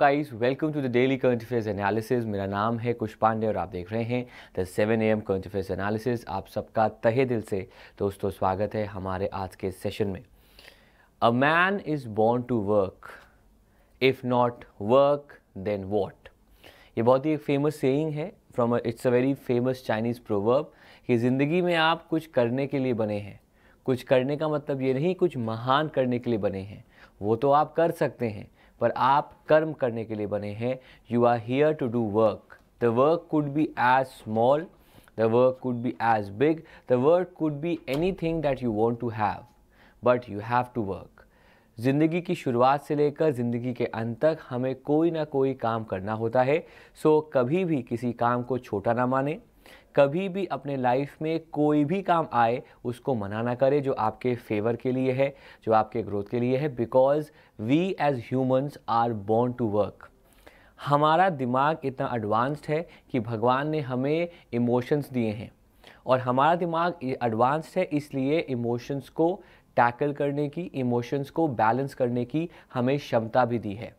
Guys welcome to the daily current affairs analysis मेरा नाम है कुश पांडे और आप देख रहे हैं the seven A M current affairs analysis आप सबका तहे दिल से दोस्तों स्वागत है हमारे आज के सेशन में a man is born to work if not work then what ये बहुत ही फेमस सेइंग है from it's a very famous Chinese proverb कि ज़िंदगी में आप कुछ करने के लिए बने हैं कुछ करने का मतलब ये नहीं कुछ महान करने के लिए बने हैं वो तो आप कर सकते हैं पर आप कर्म करने के लिए बने हैं you are here to do work the work could be as small the work could be as big the work could be anything that you want to have but you have to work ज़िंदगी की शुरुआत से लेकर ज़िंदगी के अंत तक हमें कोई ना कोई काम करना होता है सो so, कभी भी किसी काम को छोटा ना माने कभी भी अपने लाइफ में कोई भी काम आए उसको मना ना करें जो आपके फेवर के लिए है जो आपके ग्रोथ के लिए है because we as humans are born to work हमारा दिमाग इतना एडवांस्ड है कि भगवान ने हमें इमोशंस दिए हैं और हमारा दिमाग एडवांस्ड है इसलिए इमोशंस को टैकल करने की इमोशंस को बैलेंस करने की हमें क्षमता भी दी है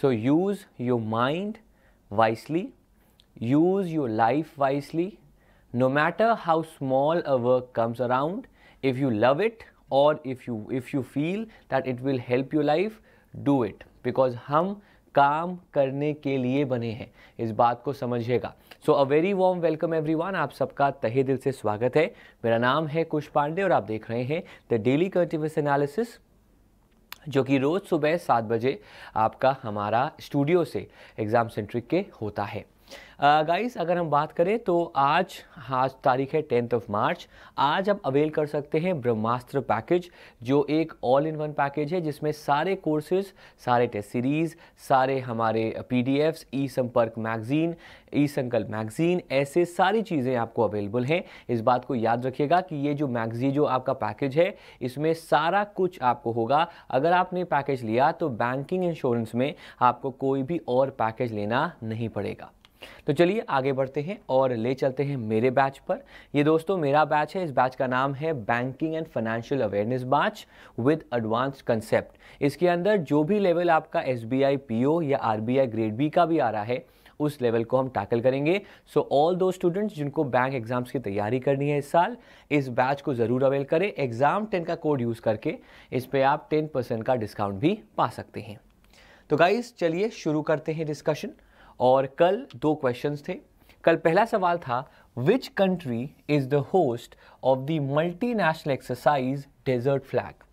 so use your mind wisely use your life wisely no matter how small a work comes around if you love it और if you if you feel that it will help your life do it because हम काम करने के लिए बने हैं इस बात को समझिएगा so a very warm welcome everyone आप सबका तहे दिल से स्वागत है मेरा नाम है कुश पांडे और आप देख रहे हैं द डेली कर्टिवस एनालिसिस जो कि रोज़ सुबह सात बजे आपका हमारा स्टूडियो से एग्ज़ाम सेंट्रिक के होता है गाइस uh, अगर हम बात करें तो आज आज तारीख है टेंथ ऑफ मार्च आज आप अवेल कर सकते हैं ब्रह्मास्त्र पैकेज जो एक ऑल इन वन पैकेज है जिसमें सारे कोर्सेज सारे टेस्ट सीरीज़ सारे हमारे पी डी एफ्स ई संपर्क मैगज़ीन ई संकल्प मैगज़ीन ऐसे सारी चीज़ें आपको अवेलेबल हैं इस बात को याद रखिएगा कि ये जो मैगजीन जो आपका पैकेज है इसमें सारा कुछ आपको होगा अगर आपने पैकेज लिया तो बैंकिंग इंश्योरेंस में आपको कोई भी और पैकेज लेना नहीं पड़ेगा तो चलिए आगे बढ़ते हैं और ले चलते हैं मेरे बैच पर ये दोस्तों मेरा बैच है इस बैच का नाम है banking and financial awareness batch with advance concept इसके अंदर जो भी लेवल आपका S B I P O या R B I grade B का भी आ रहा है उस लेवल को हम टैकल करेंगे सो ऑल दो स्टूडेंट्स जिनको बैंक एग्जाम्स की तैयारी करनी है इस साल इस बैच को ज़रूर अवेल करें एग्ज़ाम टेन का कोड यूज़ करके इस पर आप टेन परसेंट का डिस्काउंट भी पा सकते हैं तो गाइज चलिए शुरू करते हैं डिस्कशन और कल दो क्वेश्चंस थे कल पहला सवाल था which country is the host of the multinational exercise desert flag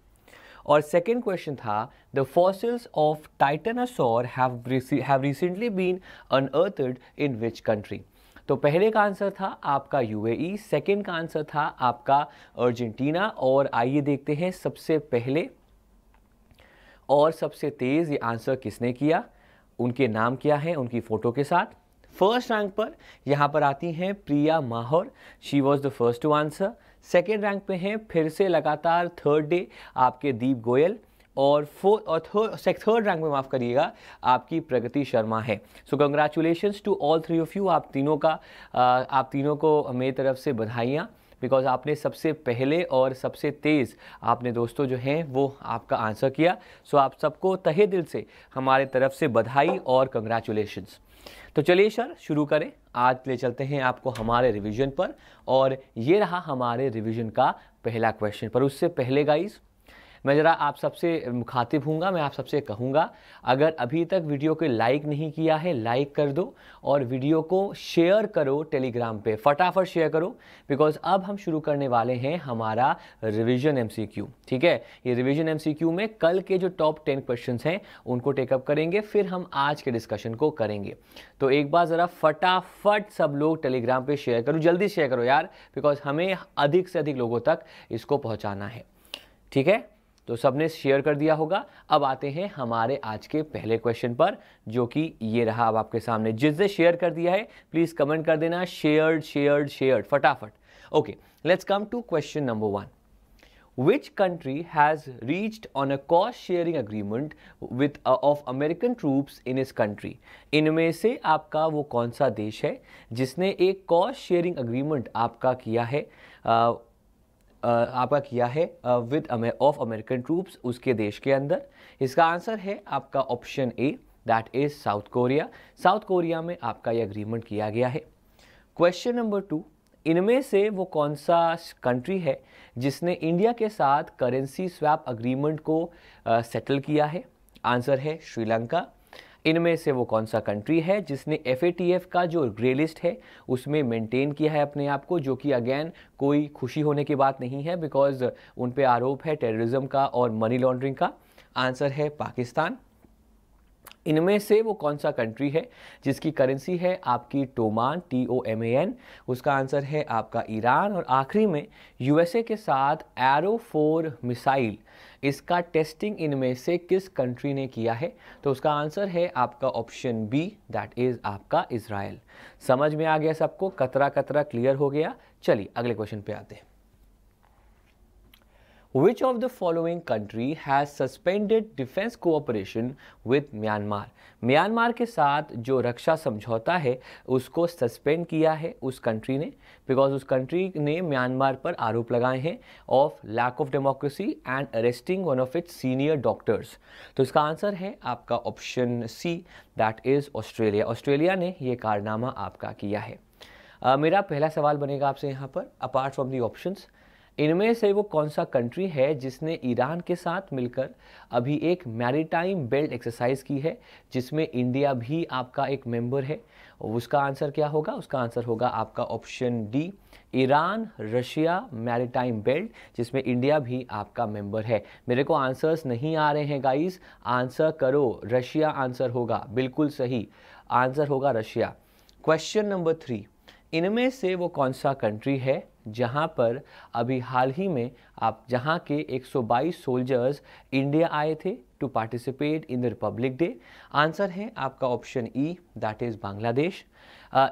और सेकेंड क्वेश्चन था the fossils of titanosaur have recently been unearthed in which country तो पहले का आंसर था आपका यूएई सेकेंड e, का आंसर था आपका अर्जेंटीना और आइए देखते हैं सबसे पहले और सबसे तेज़ ये आंसर किसने किया उनके नाम क्या है उनकी फ़ोटो के साथ फर्स्ट रैंक पर यहाँ पर आती हैं Priya Mahaur she was the first to answer second rank पे हैं फिर से लगातार थर्ड डे आपके दीप गोयल और फोर्थ और थर्ड थर्ड रैंक में माफ़ करिएगा आपकी प्रगति शर्मा है so congratulations to all three of you आप तीनों का आप तीनों को मेरी तरफ से बधाइयाँ बिकॉज आपने सबसे पहले और सबसे तेज़ आपने दोस्तों जो हैं वो आपका आंसर किया सो आप सबको तहे दिल से हमारे तरफ से बधाई और कंग्रेचुलेशन्स तो चलिए सर शुरू करें आज ले चलते हैं आपको हमारे रिवीजन पर और ये रहा हमारे रिवीजन का पहला क्वेश्चन पर उससे पहले गाइज़ मैं ज़रा आप सबसे मुखातिब हूँगा मैं आप सबसे कहूँगा अगर अभी तक वीडियो को लाइक नहीं किया है लाइक कर दो और वीडियो को शेयर करो टेलीग्राम पे फटाफट शेयर करो बिकॉज अब हम शुरू करने वाले हैं हमारा रिविजन एम ठीक है ये रिविजन एम में कल के जो टॉप टेन क्वेश्चन हैं उनको टेकअप करेंगे फिर हम आज के डिस्कशन को करेंगे तो एक बार ज़रा फटाफट सब लोग टेलीग्राम पर शेयर करो जल्दी शेयर करो यार बिकॉज हमें अधिक से अधिक लोगों तक इसको पहुँचाना है ठीक है तो सबने शेयर कर दिया होगा अब आते हैं हमारे आज के पहले क्वेश्चन पर जो कि ये रहा अब आपके सामने जिसने शेयर कर दिया है प्लीज़ कमेंट कर देना शेयर्ड शेयर्ड शेयर्ड फटाफट okay let's come to question number one which country has reached on a cost sharing agreement with of American troops in इस कंट्री इनमें से आपका वो कौन सा देश है जिसने एक कॉस्ट शेयरिंग अग्रीमेंट आपका किया है uh, आपका किया है विद ऑफ अमेरिकन ट्रूप्स उसके देश के अंदर इसका आंसर है आपका option A that is South Korea South Korea में आपका ये अग्रीमेंट किया गया है क्वेश्चन नंबर टू इनमें से वो कौन सा कंट्री है जिसने इंडिया के साथ करेंसी स्वैप अग्रीमेंट को सेटल किया है आंसर है श्रीलंका इनमें से वो कौन सा कंट्री है जिसने एफ का जो ग्रे लिस्ट है उसमें मेंटेन किया है अपने आप को जो कि अगेन कोई खुशी होने की बात नहीं है बिकॉज उन पर आरोप है टेररिज्म का और मनी लॉन्ड्रिंग का आंसर है पाकिस्तान इनमें से वो कौन सा कंट्री है जिसकी करेंसी है आपकी toman T O M A N उसका आंसर है आपका ईरान और आखिरी में यूएसए के साथ एरो फोर मिसाइल इसका टेस्टिंग इनमें से किस कंट्री ने किया है तो उसका आंसर है आपका ऑप्शन बी दैट इज़ आपका इसराइल समझ में आ गया सबको कतरा कतरा क्लियर हो गया चलिए अगले क्वेश्चन पे आते हैं Which of the following country has suspended defense cooperation with Myanmar? Myanmar के साथ जो रक्षा समझौता है उसको सस्पेंड किया है उस कंट्री ने बिकॉज उस कंट्री ने म्यांमार पर आरोप लगाए हैं of lack of democracy and arresting one of its senior doctors तो इसका आंसर है आपका option C that is Australia Australia ने ये कारनामा आपका किया है uh, मेरा पहला सवाल बनेगा आपसे यहाँ पर अपार्ट फ्रॉम दी ऑप्शंस इनमें से वो कौन सा कंट्री है जिसने ईरान के साथ मिलकर अभी एक मैरीटाइम बेल्ट एक्सरसाइज की है जिसमें इंडिया भी आपका एक मेंबर है उसका आंसर क्या होगा उसका आंसर होगा आपका option D Iran Russia maritime belt जिसमें इंडिया भी आपका मेंबर है मेरे को आंसर्स नहीं आ रहे हैं गाइस आंसर करो रशिया आंसर होगा बिल्कुल सही आंसर होगा रशिया क्वेश्चन नंबर थ्री इनमें से वो कौन सा कंट्री है जहां पर अभी हाल ही में आप जहां के 122 सोल्जर्स इंडिया आए थे to participate in the republic day answer है आपका option E that is Bangladesh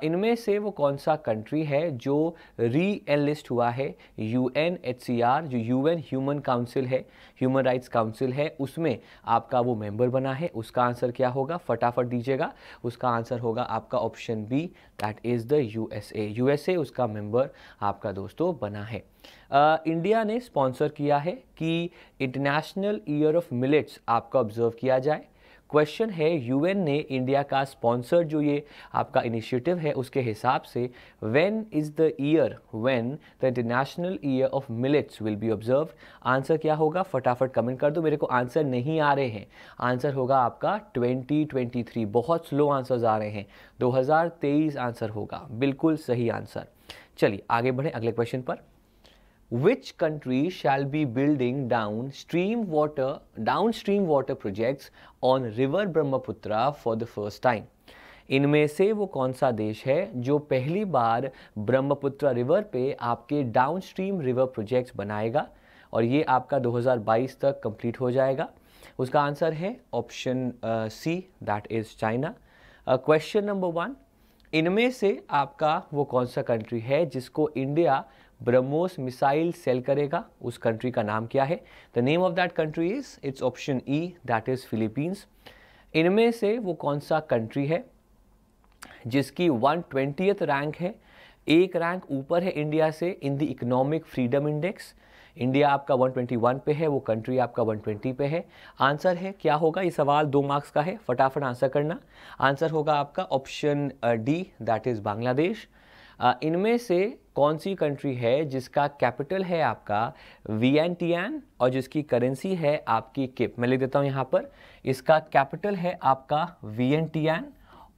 इनमें से वो कौन सा कंट्री है जो री एनलिस्ट हुआ है U N H C R जो यू एन ह्यूमन काउंसिल है ह्यूमन राइट्स काउंसिल है उसमें आपका वो मेंबर बना है उसका आंसर क्या होगा फटाफट दीजिएगा उसका आंसर होगा आपका option B that is the U S A U S A उसका मेंबर आपका दोस्तों बना है आ, इंडिया ने स्पॉन्सर किया है कि इंटरनेशनल ईयर ऑफ मिलेट्स आपका ऑब्जर्व किया जाए क्वेश्चन है यूएन ने इंडिया का स्पॉन्सर जो ये आपका इनिशिएटिव है उसके हिसाब से when is the year when the international year of millets will be observe answer क्या होगा फटाफट कमेंट कर दो मेरे को आंसर नहीं आ रहे हैं आंसर होगा आपका 2023 बहुत स्लो आंसर्स आ रहे हैं 2023 आंसर होगा बिल्कुल सही आंसर चलिए आगे बढ़ें अगले क्वेश्चन पर which country shall be building downstream water downstream water projects on river Brahmaputra for the first time इनमें से वो कौन सा देश है जो पहली बार ब्रह्मपुत्र रिवर पे आपके डाउन स्ट्रीम रिवर प्रोजेक्ट्स बनाएगा और ये आपका 2022 तक कंप्लीट हो जाएगा उसका आंसर है option C that is China question number one इनमें से आपका वो कौन सा कंट्री है जिसको इंडिया ब्रह्मोस मिसाइल सेल करेगा उस कंट्री का नाम क्या है the name of that country is it's option E that is Philippines इनमें से वो कौन सा कंट्री है जिसकी वन ट्वेंटी रैंक है एक रैंक ऊपर है इंडिया से in the economic freedom index India आपका 121 पे है वो कंट्री आपका 120 पे है आंसर है क्या होगा ये सवाल दो मार्क्स का है फटाफट आंसर करना आंसर होगा आपका option D that is Bangladesh इनमें से कौन सी कंट्री है जिसका कैपिटल है आपका वी एन टी एन और जिसकी करेंसी है आपकी किप मैं लिख देता हूँ यहाँ पर इसका कैपिटल है आपका वी एन टी एन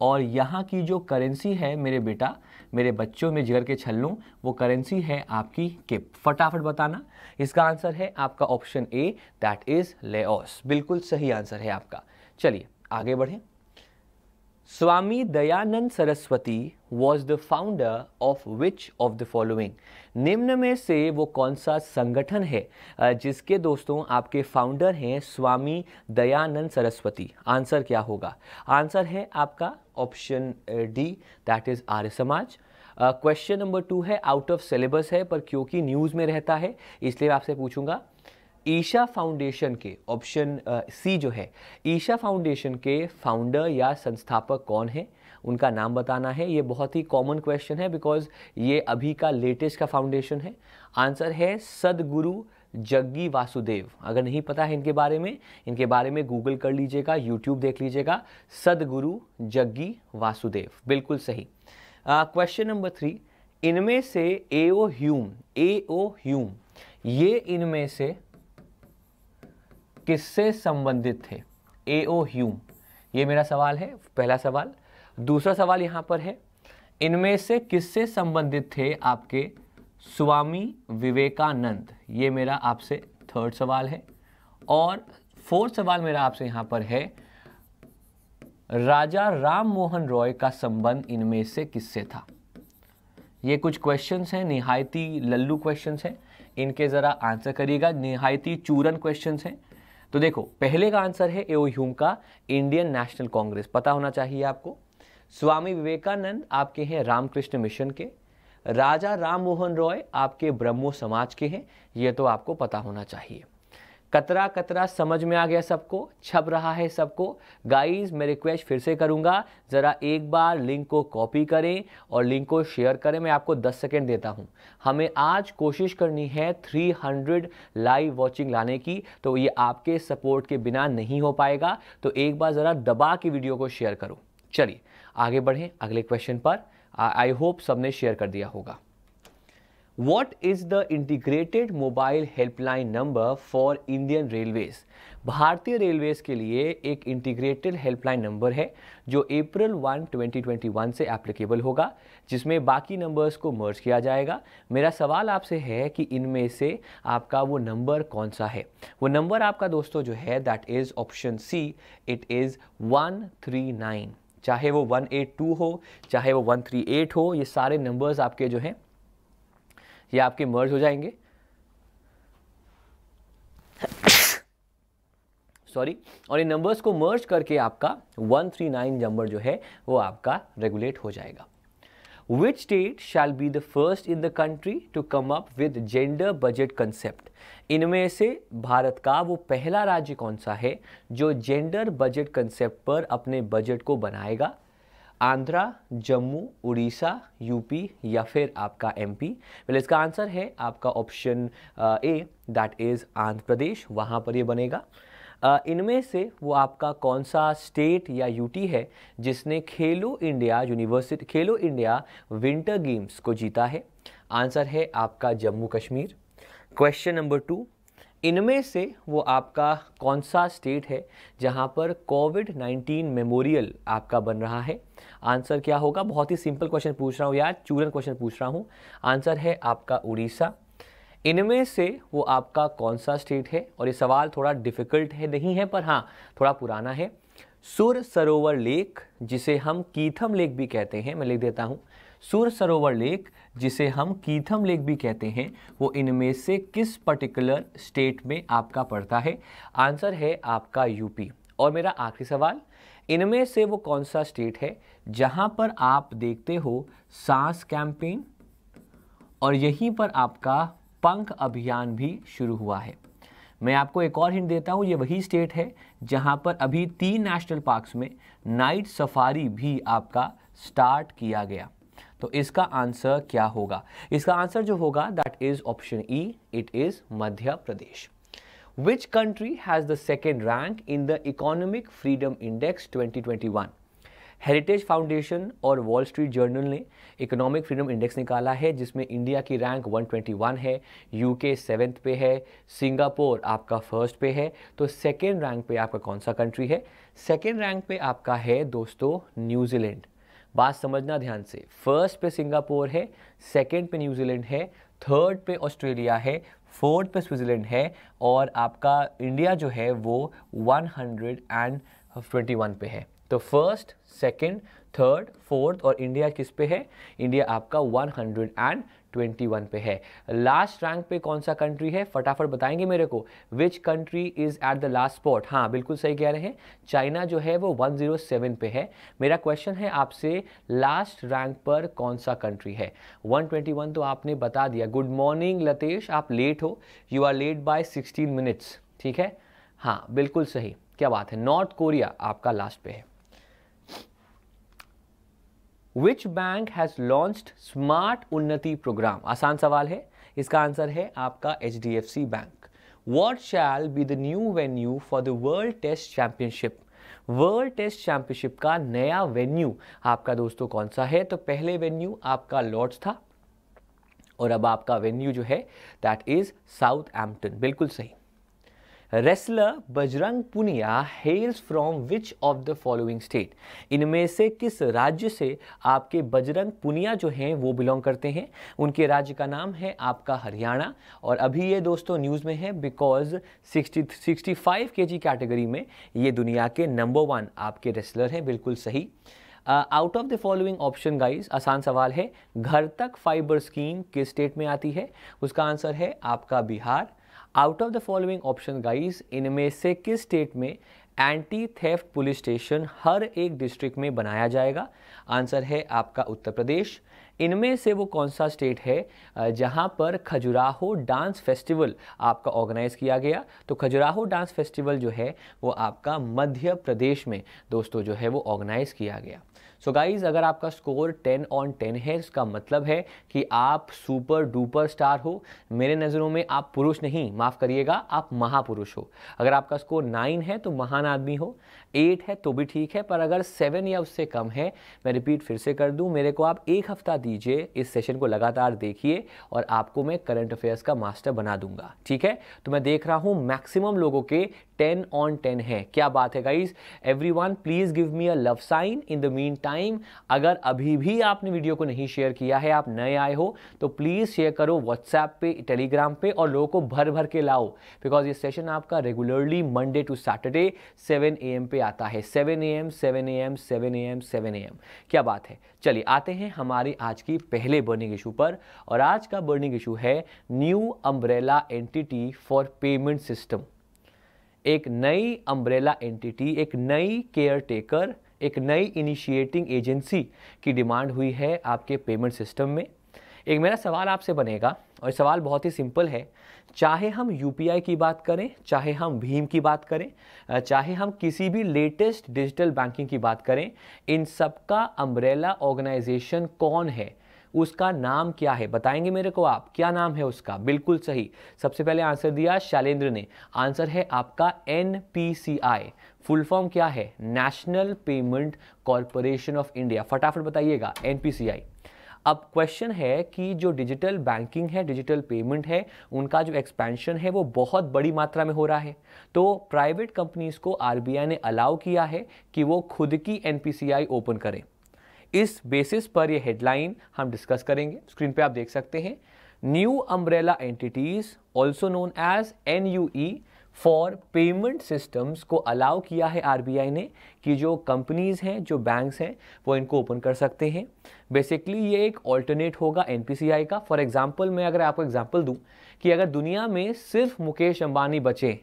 और यहाँ की जो करेंसी है मेरे बेटा मेरे बच्चों में जिगर के छल्लों वो करेंसी है आपकी किप फटाफट बताना इसका आंसर है आपका ऑप्शन ए दैट इज़ लेस बिल्कुल सही आंसर है आपका चलिए आगे बढ़ें Swami Dayanand Saraswati was the founder of which of the following निम्न में से वो कौन सा संगठन है जिसके दोस्तों आपके फाउंडर हैं स्वामी दयानंद सरस्वती आंसर क्या होगा आंसर है आपका option D that is Arya Samaj question number two है आउट ऑफ सिलेबस है पर क्योंकि न्यूज़ में रहता है इसलिए आपसे पूछूंगा ईशा फाउंडेशन के ऑप्शन सी uh, जो है ईशा फाउंडेशन के फाउंडर या संस्थापक कौन है उनका नाम बताना है ये बहुत ही कॉमन क्वेश्चन है बिकॉज ये अभी का लेटेस्ट का फाउंडेशन है आंसर है सदगुरु जग्गी वासुदेव अगर नहीं पता है इनके बारे में इनके बारे में गूगल कर लीजिएगा यूट्यूब देख लीजिएगा सदगुरु जग्गी वासुदेव बिल्कुल सही क्वेश्चन नंबर थ्री इनमें से ए ओ ह्यूम ए ओ ह्यूम ये इनमें से किससे संबंधित थे ए ओ ह्यूम ये मेरा सवाल है पहला सवाल दूसरा सवाल यहाँ पर है इनमें से किससे संबंधित थे आपके स्वामी विवेकानंद ये मेरा आपसे थर्ड सवाल है और फोर्थ सवाल मेरा आपसे यहाँ पर है राजा राम मोहन रॉय का संबंध इनमें से किससे था ये कुछ क्वेश्चंस हैं निहायती लल्लू क्वेश्चंस हैं इनके ज़रा आंसर करिएगा निहायती चूरन क्वेश्चंस हैं तो देखो पहले का आंसर है एओ ह्यूम का इंडियन नेशनल कांग्रेस पता होना चाहिए आपको स्वामी विवेकानंद आपके हैं रामकृष्ण मिशन के राजा राम मोहन रॉय आपके ब्रह्मो समाज के हैं ये तो आपको पता होना चाहिए कतरा कतरा समझ में आ गया सबको छप रहा है सबको गाइस मैं रिक्वेस्ट फिर से करूंगा ज़रा एक बार लिंक को कॉपी करें और लिंक को शेयर करें मैं आपको 10 सेकेंड देता हूँ हमें आज कोशिश करनी है 300 लाइव वॉचिंग लाने की तो ये आपके सपोर्ट के बिना नहीं हो पाएगा तो एक बार ज़रा दबा के वीडियो को शेयर करो चलिए आगे बढ़ें अगले क्वेश्चन पर आई होप सबने शेयर कर दिया होगा what is the integrated mobile helpline number for Indian railways भारतीय रेलवेज के लिए एक इंटीग्रेटेड हेल्पलाइन नंबर है जो अप्रैल 1 2021 से एप्लीकेबल होगा जिसमें बाकी नंबर्स को मर्ज किया जाएगा मेरा सवाल आपसे है कि इनमें से आपका वो नंबर कौन सा है वो नंबर आपका दोस्तों जो है that is option C it is one three nine चाहे वो 182 हो चाहे वो 138 हो ये सारे नंबर्स आपके जो हैं ये आपके मर्ज हो जाएंगे सॉरी और इन नंबर्स को मर्ज करके आपका 139 नंबर जो है वो आपका रेगुलेट हो जाएगा Which state shall be the first in the country to come up with gender budget concept? इनमें से भारत का वो पहला राज्य कौन सा है जो जेंडर बजट कंसेप्ट पर अपने बजट को बनाएगा आंध्रा जम्मू उड़ीसा यूपी या फिर आपका एमपी वेल इसका आंसर है आपका option A that is Andhra Pradesh वहाँ पर ये बनेगा इनमें से वो आपका कौन सा स्टेट या यूटी है जिसने Khelo India university Khelo India winter games को जीता है आंसर है आपका Jammu Kashmir question number two इनमें से वो आपका कौन सा स्टेट है जहाँ पर कोविड 19 मेमोरियल आपका बन रहा है आंसर क्या होगा बहुत ही सिंपल क्वेश्चन पूछ रहा हूँ यार चूरन क्वेश्चन पूछ रहा हूँ आंसर है आपका उड़ीसा इनमें से वो आपका कौन सा स्टेट है और ये सवाल थोड़ा डिफ़िकल्ट है नहीं है पर हाँ थोड़ा पुराना है सुर सरोवर लेक जिसे हम कीथम लेक भी कहते हैं मैं लिख देता हूँ सुर सरोवर लेक जिसे हम कीथम लेक भी कहते हैं वो इनमें से किस पर्टिकुलर स्टेट में आपका पड़ता है आंसर है आपका यूपी और मेरा आखिरी सवाल इनमें से वो कौन सा स्टेट है जहाँ पर आप देखते हो सांस कैंपेन और यहीं पर आपका पंख अभियान भी शुरू हुआ है मैं आपको एक और हिंट देता हूँ ये वही स्टेट है जहाँ पर अभी तीन नेशनल पार्क्स में नाइट सफारी भी आपका स्टार्ट किया गया तो इसका आंसर क्या होगा इसका आंसर जो होगा that is option E it is Madhya Pradesh which country has the second rank in the economic freedom index 2021? Heritage foundation और वॉल स्ट्रीट जर्नल ने इकोनॉमिक फ्रीडम इंडेक्स निकाला है जिसमें इंडिया की रैंक 121 है यूके सेवेंथ पे है सिंगापुर आपका फर्स्ट पे है तो सेकेंड रैंक पे आपका कौन सा कंट्री है सेकेंड रैंक पे आपका है दोस्तों न्यूजीलैंड बात समझना ध्यान से फर्स्ट पे सिंगापुर है सेकेंड पे न्यूजीलैंड है थर्ड पे ऑस्ट्रेलिया है फोर्थ पे स्विट्ज़रलैंड है और आपका इंडिया जो है वो 121 पे है तो फर्स्ट सेकंड थर्ड फोर्थ और इंडिया किस पे है इंडिया आपका 121 पे है लास्ट रैंक पे कौन सा कंट्री है फटाफट बताएंगे मेरे को which country is at the last spot हाँ बिल्कुल सही कह रहे हैं चाइना जो है वो 107 पे है मेरा क्वेश्चन है आपसे लास्ट रैंक पर कौन सा कंट्री है 121 तो आपने बता दिया गुड मॉर्निंग लतेश आप लेट हो you are late by sixteen minutes ठीक है हाँ बिल्कुल सही क्या बात है नॉर्थ कोरिया आपका लास्ट पे है which bank has launched smart Unnati program आसान सवाल है इसका आंसर है आपका H D F C bank what shall be the new venue for the world test championship world test championship का नया वेन्यू आपका दोस्तों कौन सा है तो पहले वेन्यू आपका लॉर्ड्स था और अब आपका वेन्यू जो है दैट इज़ साउथ एम्पटन बिल्कुल सही wrestler Bajrang Punia hails from which of the following state इनमें से किस राज्य से आपके बजरंग पुनिया जो हैं वो बिलोंग करते हैं उनके राज्य का नाम है आपका हरियाणा और अभी ये दोस्तों न्यूज़ में है बिकॉज 60 65 के जी कैटेगरी में ये दुनिया के नंबर वन आपके रेसलर हैं बिल्कुल सही out of the following option guys आसान सवाल है घर तक फाइबर स्कीम किस स्टेट में आती है उसका आंसर है आपका Bihar out of the following option guys इनमें से किस स्टेट में एंटी थेफ्ट पुलिस स्टेशन हर एक डिस्ट्रिक्ट में बनाया जाएगा आंसर है आपका उत्तर प्रदेश इनमें से वो कौन सा स्टेट है जहाँ पर खजुराहो डांस फेस्टिवल आपका ऑर्गेनाइज किया गया तो खजुराहो डांस फेस्टिवल जो है वो आपका मध्य प्रदेश में दोस्तों जो है वो ऑर्गेनाइज किया गया सो so गाइज अगर आपका स्कोर 10 ऑन 10 है इसका मतलब है कि आप सुपर डुपर स्टार हो मेरे नज़रों में आप पुरुष नहीं माफ़ करिएगा आप महापुरुष हो अगर आपका स्कोर 9 है तो महान आदमी हो एट है तो भी ठीक है पर अगर सेवन या उससे कम है मैं रिपीट फिर से कर दूं मेरे को आप एक हफ्ता दीजिए इस सेशन को लगातार देखिए और आपको मैं करंट अफेयर्स का मास्टर बना दूंगा ठीक है तो मैं देख रहा हूं मैक्सिमम लोगों के टेन ऑन टेन है क्या बात है guys everyone please give me a love sign in the meantime अगर अभी भी आपने वीडियो को नहीं शेयर किया है आप नए आए हो तो प्लीज़ शेयर करो व्हाट्सएप पे टेलीग्राम पे और लोगों को भर भर के लाओ बिकॉज ये सेशन आपका regularly Monday to Saturday seven A M पे आता है seven A M seven A M seven A M seven A M क्या बात है चलिए आते हैं हमारी आज की पहले बर्निंग इशू पर और आज का बर्निंग इशू है new umbrella entity for payment system एक नई अम्ब्रेला एंटिटी एक नई केयर टेकर एक नई इनिशिएटिंग एजेंसी की डिमांड हुई है आपके पेमेंट सिस्टम में एक मेरा सवाल आपसे बनेगा और सवाल बहुत ही सिंपल है चाहे हम यू की बात करें चाहे हम भीम की बात करें चाहे हम किसी भी लेटेस्ट डिजिटल बैंकिंग की बात करें इन सब का अम्ब्रेला ऑर्गेनाइजेशन कौन है उसका नाम क्या है बताएंगे मेरे को आप क्या नाम है उसका बिल्कुल सही सबसे पहले आंसर दिया शैलेंद्र ने आंसर है आपका एन फुल फॉर्म क्या है National Payment Corporation of India फटाफट बताइएगा एन अब क्वेश्चन है कि जो डिजिटल बैंकिंग है डिजिटल पेमेंट है उनका जो एक्सपेंशन है वो बहुत बड़ी मात्रा में हो रहा है तो प्राइवेट कंपनीज को आर ने अलाउ किया है कि वो खुद की एन ओपन करें इस बेसिस पर ये हेडलाइन हम डिस्कस करेंगे स्क्रीन पे आप देख सकते हैं new umbrella entities also known as N U E for payment systems को अलाउ किया है आरबीआई ने कि जो कंपनीज़ हैं जो बैंक्स हैं वो इनको ओपन कर सकते हैं बेसिकली ये एक ऑल्टरनेट होगा एनपीसीआई का फॉर एग्जांपल मैं अगर आपको एग्जांपल दूं कि अगर दुनिया में सिर्फ मुकेश अंबानी बचे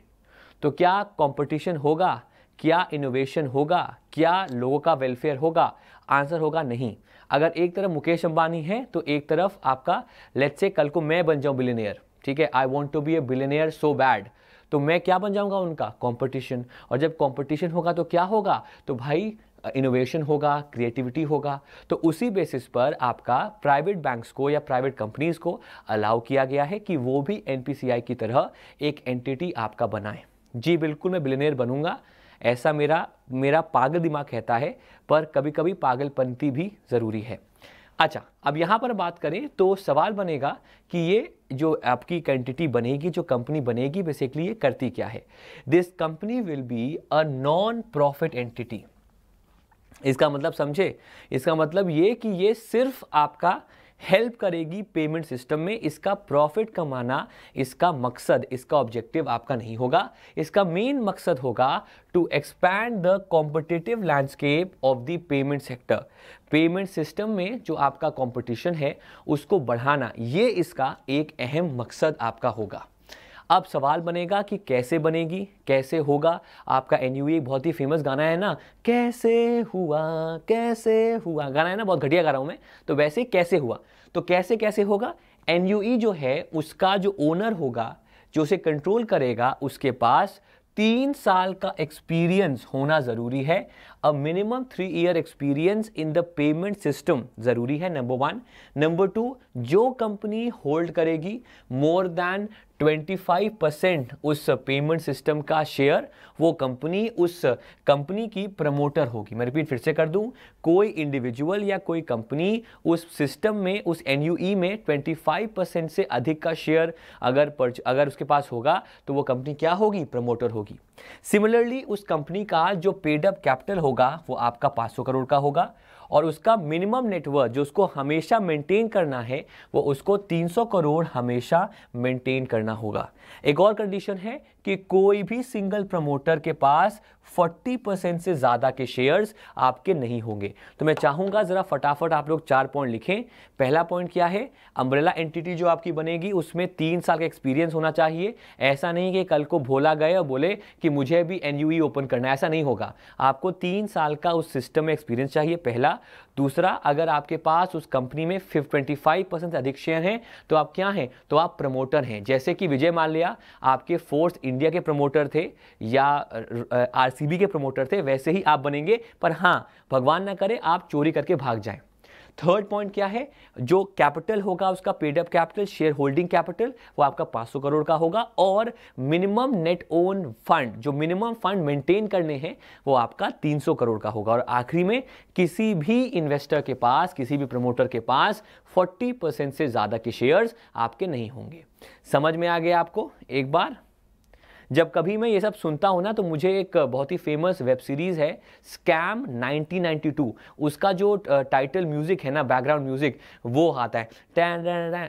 तो क्या कंपटीशन होगा क्या इनोवेशन होगा क्या लोगों का वेलफेयर होगा आंसर होगा नहीं अगर एक तरफ मुकेश अंबानी है तो एक तरफ आपका लेट्स से कल को मैं बन जाऊं बिलेनियर ठीक है I want to be a billionaire so bad तो मैं क्या बन जाऊंगा उनका कंपटीशन और जब कंपटीशन होगा तो क्या होगा तो भाई इनोवेशन होगा क्रिएटिविटी होगा तो उसी बेसिस पर आपका प्राइवेट बैंक्स को या प्राइवेट कंपनीज को अलाउ किया गया है कि वो भी एन की तरह एक एंटिटी आपका बनाए जी बिल्कुल मैं बिलेनियर बनूंगा ऐसा मेरा मेरा पागल दिमाग कहता है पर कभी कभी पागलपंती भी ज़रूरी है अच्छा अब यहाँ पर बात करें तो सवाल बनेगा कि ये जो आपकी क्वांटिटी बनेगी जो कंपनी बनेगी बेसिकली ये करती क्या है this company will be a non profit entity इसका मतलब समझे इसका मतलब ये कि ये सिर्फ आपका हेल्प करेगी पेमेंट सिस्टम में इसका प्रॉफिट कमाना इसका मकसद इसका ऑब्जेक्टिव आपका नहीं होगा इसका मेन मकसद होगा to expand the competitive landscape of the payment sector payment system में जो आपका कंपटीशन है उसको बढ़ाना ये इसका एक अहम मकसद आपका होगा अब सवाल बनेगा कि कैसे बनेगी कैसे होगा आपका एन यू बहुत ही फेमस गाना है ना कैसे हुआ कैसे हुआ गाना है ना बहुत घटिया गा रहा हूँ मैं तो वैसे कैसे हुआ तो कैसे कैसे होगा एन जो है उसका जो ओनर होगा जो उसे कंट्रोल करेगा उसके पास तीन साल का एक्सपीरियंस होना ज़रूरी है a minimum three year experience in the payment system ज़रूरी है नंबर वन नंबर टू जो कंपनी होल्ड करेगी मोर देन 25 परसेंट उस पेमेंट सिस्टम का शेयर वो कंपनी उस कंपनी की प्रमोटर होगी मैं रिपीट फिर से कर दूं कोई इंडिविजुअल या कोई कंपनी उस सिस्टम में उस एन e में 25 परसेंट से अधिक का शेयर अगर परच अगर उसके पास होगा तो वो कंपनी क्या होगी प्रमोटर होगी सिमिलरली उस कंपनी का जो पेडअप कैपिटल होगा वो आपका पाँच करोड़ का होगा और उसका मिनिमम नेटवर्क जो उसको हमेशा मेंटेन करना है वो उसको 300 करोड़ हमेशा मेंटेन करना होगा एक और कंडीशन है कि कोई भी सिंगल प्रमोटर के पास 40 परसेंट से ज़्यादा के शेयर्स आपके नहीं होंगे तो मैं चाहूँगा ज़रा फटाफट आप लोग चार पॉइंट लिखें पहला पॉइंट क्या है अम्ब्रेला एंटिटी जो आपकी बनेगी उसमें तीन साल का एक्सपीरियंस होना चाहिए ऐसा नहीं कि कल को भोला गए और बोले कि मुझे भी एन ओपन करना ऐसा नहीं होगा आपको तीन साल का उस सिस्टम में एक्सपीरियंस चाहिए पहला दूसरा अगर आपके पास उस कंपनी में फिफ ट्वेंटी फाइव परसेंट से अधिक शेयर हैं तो आप क्या हैं तो आप प्रमोटर हैं जैसे कि विजय माल्या आपके फोर्थ इंडिया के प्रमोटर थे या आरसीबी के प्रमोटर थे वैसे ही आप बनेंगे पर हाँ भगवान ना करें आप चोरी करके भाग जाएं थर्ड पॉइंट क्या है जो कैपिटल होगा उसका paid up capital shareholding capital वो आपका पाँच सौ करोड़ का होगा और मिनिमम नेट ओन फंड जो मिनिमम फंड मेंटेन करने हैं वो आपका तीन सौ करोड़ का होगा और आखिरी में किसी भी इन्वेस्टर के पास किसी भी प्रमोटर के पास फोर्टी परसेंट से ज़्यादा के शेयर्स आपके नहीं होंगे समझ में आ गया आपको एक बार जब कभी मैं ये सब सुनता हूँ ना तो मुझे एक बहुत ही फेमस वेब सीरीज़ है स्कैम 1992 उसका जो टाइटल म्यूज़िक है ना बैकग्राउंड म्यूज़िक वो आता है टैन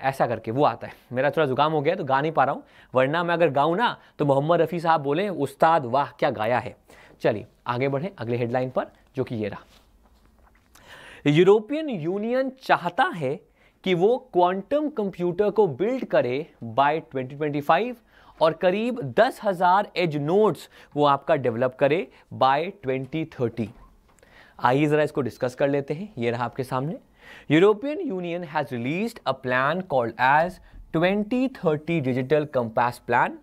ऐसा करके वो आता है मेरा थोड़ा जुकाम हो गया तो गा नहीं पा रहा हूँ वरना मैं अगर गाऊँ ना तो मोहम्मद रफ़ी साहब बोले उस्ताद वाह क्या गाया है चलिए आगे बढ़ें अगले हेडलाइन पर जो कि ये रहा यूरोपियन यूनियन चाहता है कि वो क्वांटम कंप्यूटर को बिल्ड करे बाय 2025 और करीब दस हज़ार एज नोट्स वो आपका डेवलप करे बाय 2030 आइए ज़रा इसको डिस्कस कर लेते हैं ये रहा आपके सामने European Union has release a plan called as 2030 digital compass plan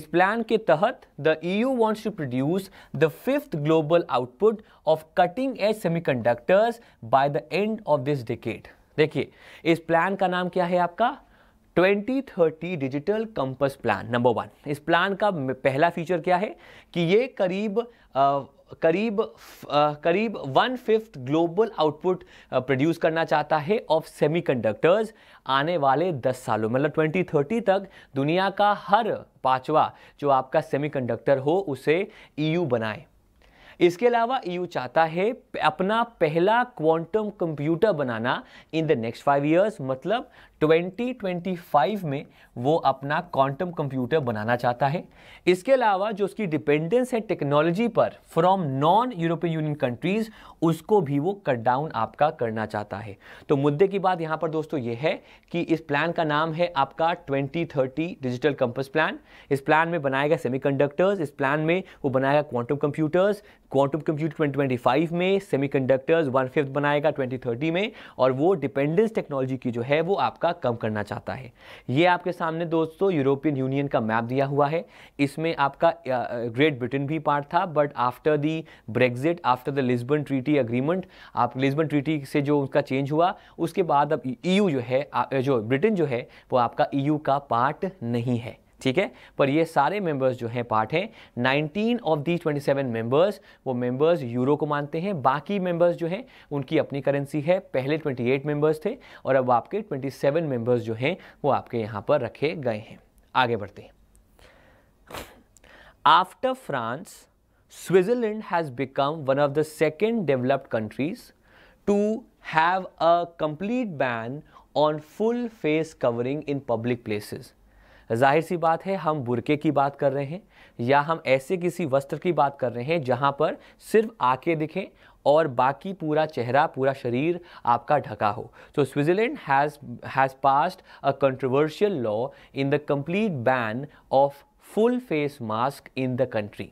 इस प्लान के तहत the EU wants to produce the fifth global output of cutting edge semiconductors by the end of this decade देखिए इस plan का नाम क्या है आपका 2030 digital compass plan number one इस प्लान का पहला फीचर क्या है कि ये करीब आ, करीब आ, करीब one fifth global output produce करना चाहता है ऑफ सेमीकंडक्टर्स आने वाले दस सालों मतलब 2030 तक दुनिया का हर पांचवा जो आपका सेमीकंडक्टर हो उसे ईयू e बनाए इसके अलावा ईयू e चाहता है अपना पहला क्वांटम कंप्यूटर बनाना in the next five years मतलब 2025 में वो अपना क्वांटम कंप्यूटर बनाना चाहता है इसके अलावा जो उसकी डिपेंडेंस है टेक्नोलॉजी पर from non European Union countries उसको भी वो कट डाउन आपका करना चाहता है तो मुद्दे की बात यहाँ पर दोस्तों ये है कि इस प्लान का नाम है आपका 2030 डिजिटल कंपस प्लान इस प्लान में बनाएगा सेमी इस प्लान में वो बनाएगा क्वांटम कंप्यूटर्स क्वांटम कंप्यूटर 2025 में कंडक्टर्स वन फिफ्थ बनाएगा 2030 में और वो डिपेंडेंस टेक्नोलॉजी की जो है वो आपका का कम करना चाहता है ये आपके सामने दोस्तों यूरोपियन यूनियन का मैप दिया हुआ है इसमें आपका ग्रेट ब्रिटेन भी पार्ट था but after the Brexit after the Lisbon treaty agreement आप लिस्बन ट्रीटी से जो उसका चेंज हुआ उसके बाद अब ई e जो है जो ब्रिटेन जो है वो आपका ई e का पार्ट नहीं है ठीक है पर ये सारे मेंबर्स जो हैं पार्ट हैं 19 ऑफ दी 27 मेंबर्स वो मेंबर्स यूरो को मानते हैं बाकी मेंबर्स जो हैं उनकी अपनी करेंसी है पहले 28 मेंबर्स थे और अब आपके 27 मेंबर्स जो हैं वो आपके यहाँ पर रखे गए हैं आगे बढ़ते हैं after France Switzerland has become one of the second developed countries to have a complete ban on full face covering in public places जाहिर सी बात है हम बुरके की बात कर रहे हैं या हम ऐसे किसी वस्त्र की बात कर रहे हैं जहाँ पर सिर्फ आके दिखें और बाकी पूरा चेहरा पूरा शरीर आपका ढका हो तो Switzerland has has passed a controversial law in the complete ban of full face mask in the country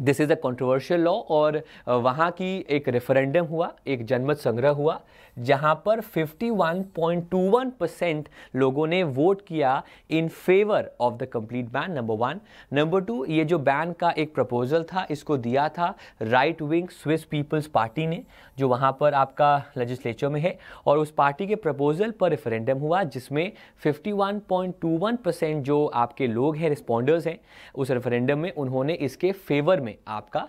this is a controversial law और uh, वहाँ की एक रेफरेंडम हुआ एक जनमत संग्रह हुआ जहाँ पर 51.21 परसेंट लोगों ने वोट किया in favour of the complete ban number one number two ये जो बैन का एक प्रपोजल था इसको दिया था right wing Swiss people's party ने जो वहाँ पर आपका लेजिस्लेचर में है और उस पार्टी के प्रपोजल पर रेफरेंडम हुआ जिसमें 51.21 परसेंट जो आपके लोग हैं रिस्पॉन्डर्स हैं उस रेफरेंडम में उन्होंने इसके फेवर में आपका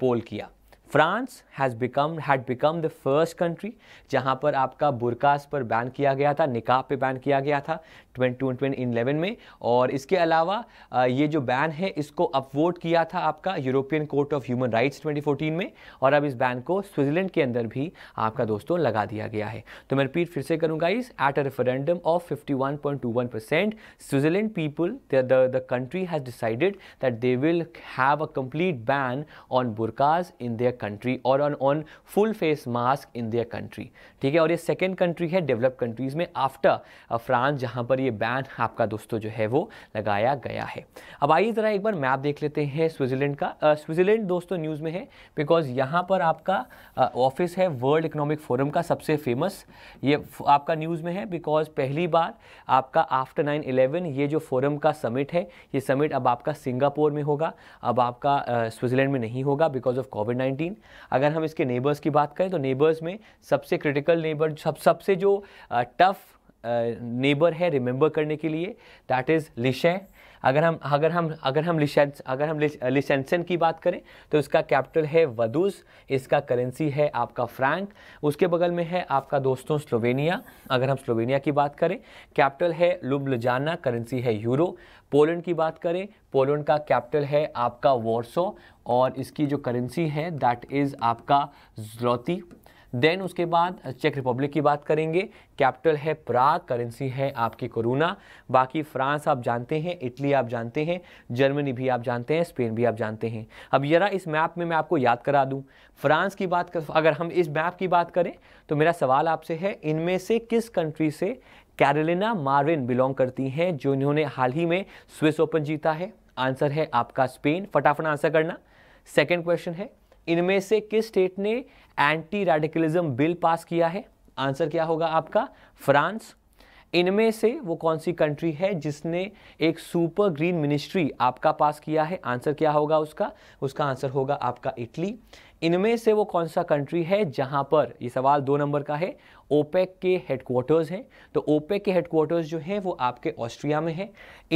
पोल किया France has become had become the first country जहां पर आपका बुरकास पर बैन किया गया था निकाब पे बैन किया गया था ट्वेंटी इलेवन में और इसके अलावा ये जो बैन है इसको अपवोट किया था आपका European court of human rights 2014 में और अब इस बैन को स्विट्जरलैंड के अंदर भी आपका दोस्तों लगा दिया गया है तो मैं रिपीट फिर से करूंगा इस at a referendum of one percent Switzerland people the country has decided that they will have a complete ban on burqas in their country और on on full face mask in their country ठीक है और ये second country है developed countries में after France जहाँ पर ये बैन आपका दोस्तों जो है वो लगाया गया है अब आइए ज़रा एक बार मैप देख लेते हैं स्विट्ज़रलैंड का स्विट्ज़रलैंड दोस्तों न्यूज़ में है बिकॉज यहाँ पर आपका ऑफिस है वर्ल्ड इकोनॉमिक फोरम का सबसे फेमस ये आपका न्यूज़ में है बिकॉज पहली बार आपका आफ्टर नाइन इलेवन ये जो फोरम का समिट है ये समिट अब आपका सिंगापुर में होगा अब आपका स्विट्ज़रलैंड में नहीं होगा बिकॉज ऑफ कोविड नाइन्टीन तीन अगर हम इसके नेबर्स की बात करें तो नेबर्स में सबसे क्रिटिकल नेबर सब सबसे जो टफ़ नेबर है रिमेंबर करने के लिए दैट इज़ लिशें अगर हम अगर हम अगर हम लिशेंस अगर हम लिशेंसन की बात करें तो इसका कैपिटल है वदूस इसका करेंसी है आपका फ्रैंक उसके बगल में है आपका दोस्तों स्लोवेनिया अगर हम स्लोवेनिया की बात करें कैपिटल है लुब्लजाना करेंसी है यूरो पोलैंड की बात करें पोलैंड का कैपिटल है आपका वॉर्सो और इसकी जो करेंसी है दैट इज़ आपका जलौती देन उसके बाद चेक uh, रिपब्लिक की बात करेंगे कैपिटल है प्राग करेंसी है आपकी कोरोना बाकी फ्रांस आप जानते हैं इटली आप जानते हैं जर्मनी भी आप जानते हैं स्पेन भी आप जानते हैं अब यरा इस मैप में मैं आपको याद करा दूं फ्रांस की बात कर अगर हम इस मैप की बात करें तो मेरा सवाल आपसे है इनमें से किस कंट्री से कैरोलिना मार्विन बिलोंग करती हैं जो इन्होंने हाल ही में स्विस ओपन जीता है आंसर है आपका स्पेन फटाफट आंसर करना सेकेंड क्वेश्चन है इनमें से किस स्टेट ने एंटी रेडिकलिज्म बिल पास किया है आंसर क्या होगा आपका फ्रांस इनमें से वो कौन सी कंट्री है जिसने एक सुपर ग्रीन मिनिस्ट्री आपका पास किया है आंसर क्या होगा उसका उसका आंसर होगा आपका इटली इनमें से वो कौन सा कंट्री है जहां पर ये सवाल दो नंबर का है ओपेक के हेडक्वार्टर्स हैं तो ओपेक के हेडक्वार्टर्स जो हैं वो आपके ऑस्ट्रिया में हैं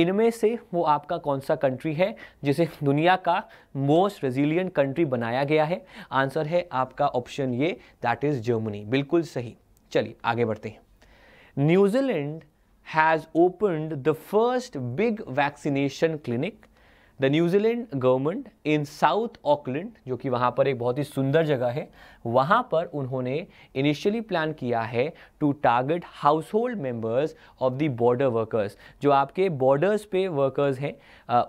इनमें से वो आपका कौन सा कंट्री है जिसे दुनिया का मोस्ट रेजिलियंट कंट्री बनाया गया है आंसर है आपका ऑप्शन ये दैट इज़ जर्मनी बिल्कुल सही चलिए आगे बढ़ते हैं New Zealand has opened the first big vaccination clinic the New Zealand government in South Auckland जो कि वहाँ पर एक बहुत ही सुंदर जगह है वहाँ पर उन्होंने इनिशियली प्लान किया है to target household members of the border workers जो आपके बॉर्डर्स पे वर्कर्स हैं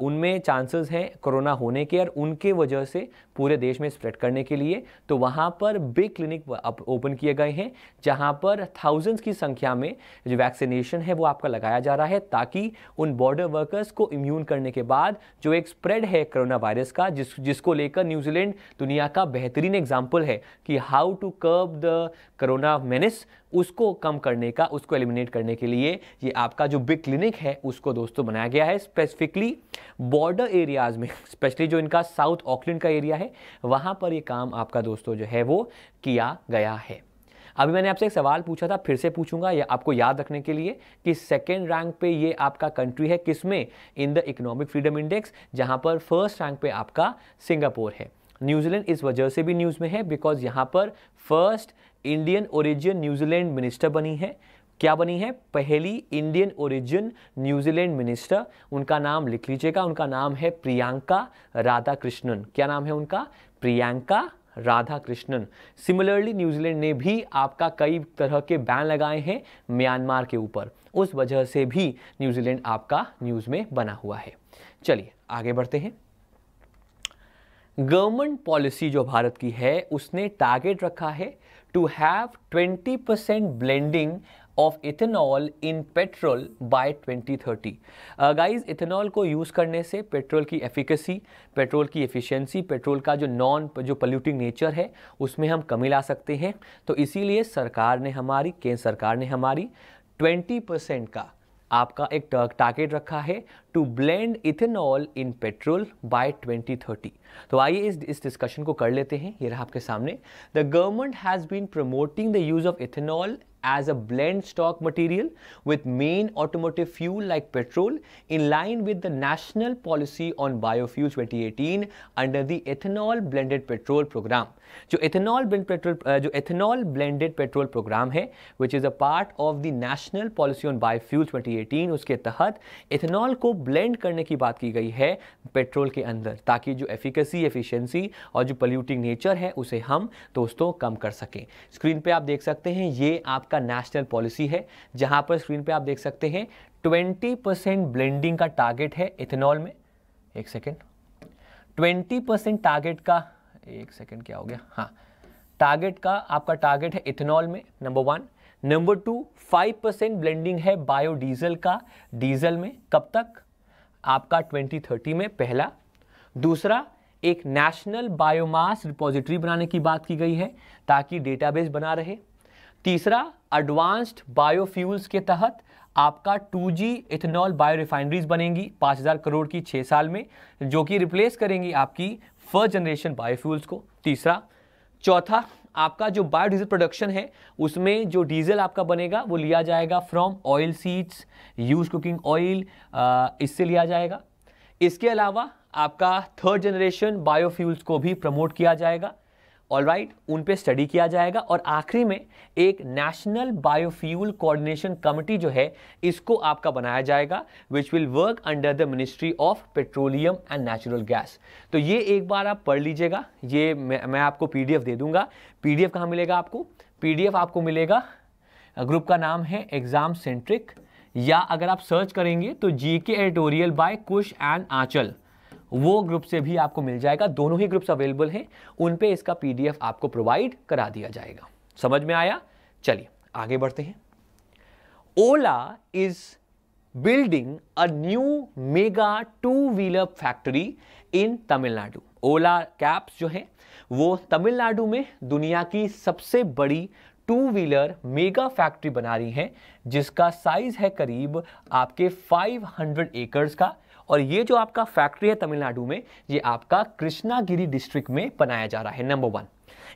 उनमें चांसेस हैं कोरोना होने के और उनके वजह से पूरे देश में स्प्रेड करने के लिए तो वहाँ पर बिग क्लिनिक ओपन किए गए हैं जहाँ पर थाउजेंड्स की संख्या में जो वैक्सीनेशन है वो आपका लगाया जा रहा है ताकि उन बॉर्डर वर्कर्स को इम्यून करने के बाद जो एक स्प्रेड है कोरोना वायरस का जिस जिसको लेकर न्यूजीलैंड दुनिया का बेहतरीन एग्जाम्पल है कि how to curve the corona menace उसको कम करने का उसको एलिमिनेट करने के लिए ये आपका जो बिग क्लिनिक है उसको दोस्तों बनाया गया है स्पेसिफिकली बॉर्डर एरियाज में स्पेशली जो इनका साउथ ऑकलैंड का एरिया है वहाँ पर ये काम आपका दोस्तों जो है वो किया गया है अभी मैंने आपसे एक सवाल पूछा था फिर से पूछूंगा या आपको याद रखने के लिए कि सेकेंड रैंक पे ये आपका कंट्री है किसमें in the economic freedom index जहाँ पर फर्स्ट रैंक पे आपका सिंगापुर है न्यूजीलैंड इस वजह से भी न्यूज़ में है बिकॉज यहाँ पर first Indian origin New Zealand minister बनी है क्या बनी है पहली इंडियन ओरिजिन न्यूजीलैंड मिनिस्टर उनका नाम लिख लीजिएगा उनका नाम है प्रियंका राधाकृष्णन क्या नाम है उनका प्रियंका राधा कृष्णन सिमिलरली न्यूजीलैंड ने भी आपका कई तरह के बैन लगाए हैं म्यांमार के ऊपर उस वजह से भी न्यूजीलैंड आपका न्यूज़ में बना हुआ है चलिए आगे बढ़ते हैं गवर्नमेंट पॉलिसी जो भारत की है उसने टारगेट रखा है to have 20% blending of ethanol in petrol by 2030 guys ethanol को यूज़ करने से पेट्रोल की एफिकेसी पेट्रोल की एफिशिएंसी पेट्रोल का जो नॉन जो पोल्यूटिंग नेचर है उसमें हम कमी ला सकते हैं तो इसीलिए सरकार ने हमारी केंद्र सरकार ने हमारी 20 परसेंट का आपका एक टारगेट रखा है to blend ethanol in petrol by 2030 तो आइए इस इस डिस्कशन को कर लेते हैं ये रहा आपके सामने the government has been promoting the use of ethanol as a blend stock material with main automotive fuel like petrol in line with the national policy on biofuel 2018 under the ethanol blended petrol programme जो ethanol blend petrol जो ethanol blended petrol programme है which is a part of the national policy on biofuel twenty उसके तहत ethanol को blend करने की बात की गई है पेट्रोल के अंदर ताकि जो एफिकेसी एफिशिएंसी और जो पल्यूटिंग नेचर है उसे हम दोस्तों कम कर सकें स्क्रीन पे आप देख सकते हैं ये आपका नेशनल पॉलिसी है जहाँ पर स्क्रीन पर आप देख सकते हैं ट्वेंटी परसेंट ब्लेंडिंग का टारगेट है इथेनॉल में एक सेकेंड ट्वेंटी परसेंट टारगेट का एक सेकेंड क्या हो गया हाँ टारगेट का आपका टारगेट है इथेनॉल में number one number two five percent blending है बायोडीजल का डीजल में कब तक आपका 2030 में पहला दूसरा एक नेशनल बायोमास रिपोजिटरी बनाने की बात की गई है ताकि डेटाबेस बना रहे तीसरा एडवांस्ड बायोफ्यूल्स के तहत आपका 2G जी इथेनॉल बायो रिफाइनरीज बनेंगी 5000 करोड़ की 6 साल में जो कि रिप्लेस करेंगी आपकी फर्स्ट जनरेशन बायोफ्यूल्स को तीसरा चौथा आपका जो बायोडीजल प्रोडक्शन है उसमें जो डीजल आपका बनेगा वो लिया जाएगा from oil seeds use cooking oil इससे लिया जाएगा इसके अलावा आपका थर्ड जनरेशन बायोफ्यूल्स को भी प्रमोट किया जाएगा ऑल राइट उन पर स्टडी किया जाएगा और आखिरी में एक नेशनल बायोफ्यूल कोऑर्डिनेशन कमिटी जो है इसको आपका बनाया जाएगा which will work under the ministry of petroleum and natural gas तो ये एक बार आप पढ़ लीजिएगा ये मैं, मैं आपको पी दे दूंगा पी कहाँ मिलेगा आपको पी आपको मिलेगा ग्रुप का नाम है एग्जाम सेंट्रिक या अगर आप सर्च करेंगे तो जी के editorial by Kush and Aanchal वो ग्रुप से भी आपको मिल जाएगा दोनों ही ग्रुप्स अवेलेबल हैं उन पे इसका पीडीएफ आपको प्रोवाइड करा दिया जाएगा समझ में आया चलिए आगे बढ़ते हैं Ola is building a new mega two wheeler factory in Tamil Nadu Ola cabs जो है वो तमिलनाडु में दुनिया की सबसे बड़ी टू व्हीलर मेगा फैक्ट्री बना रही है जिसका साइज है करीब आपके 500 एकर्स का और ये जो आपका फैक्ट्री है तमिलनाडु में ये आपका कृष्णागिरी डिस्ट्रिक्ट में बनाया जा रहा है नंबर वन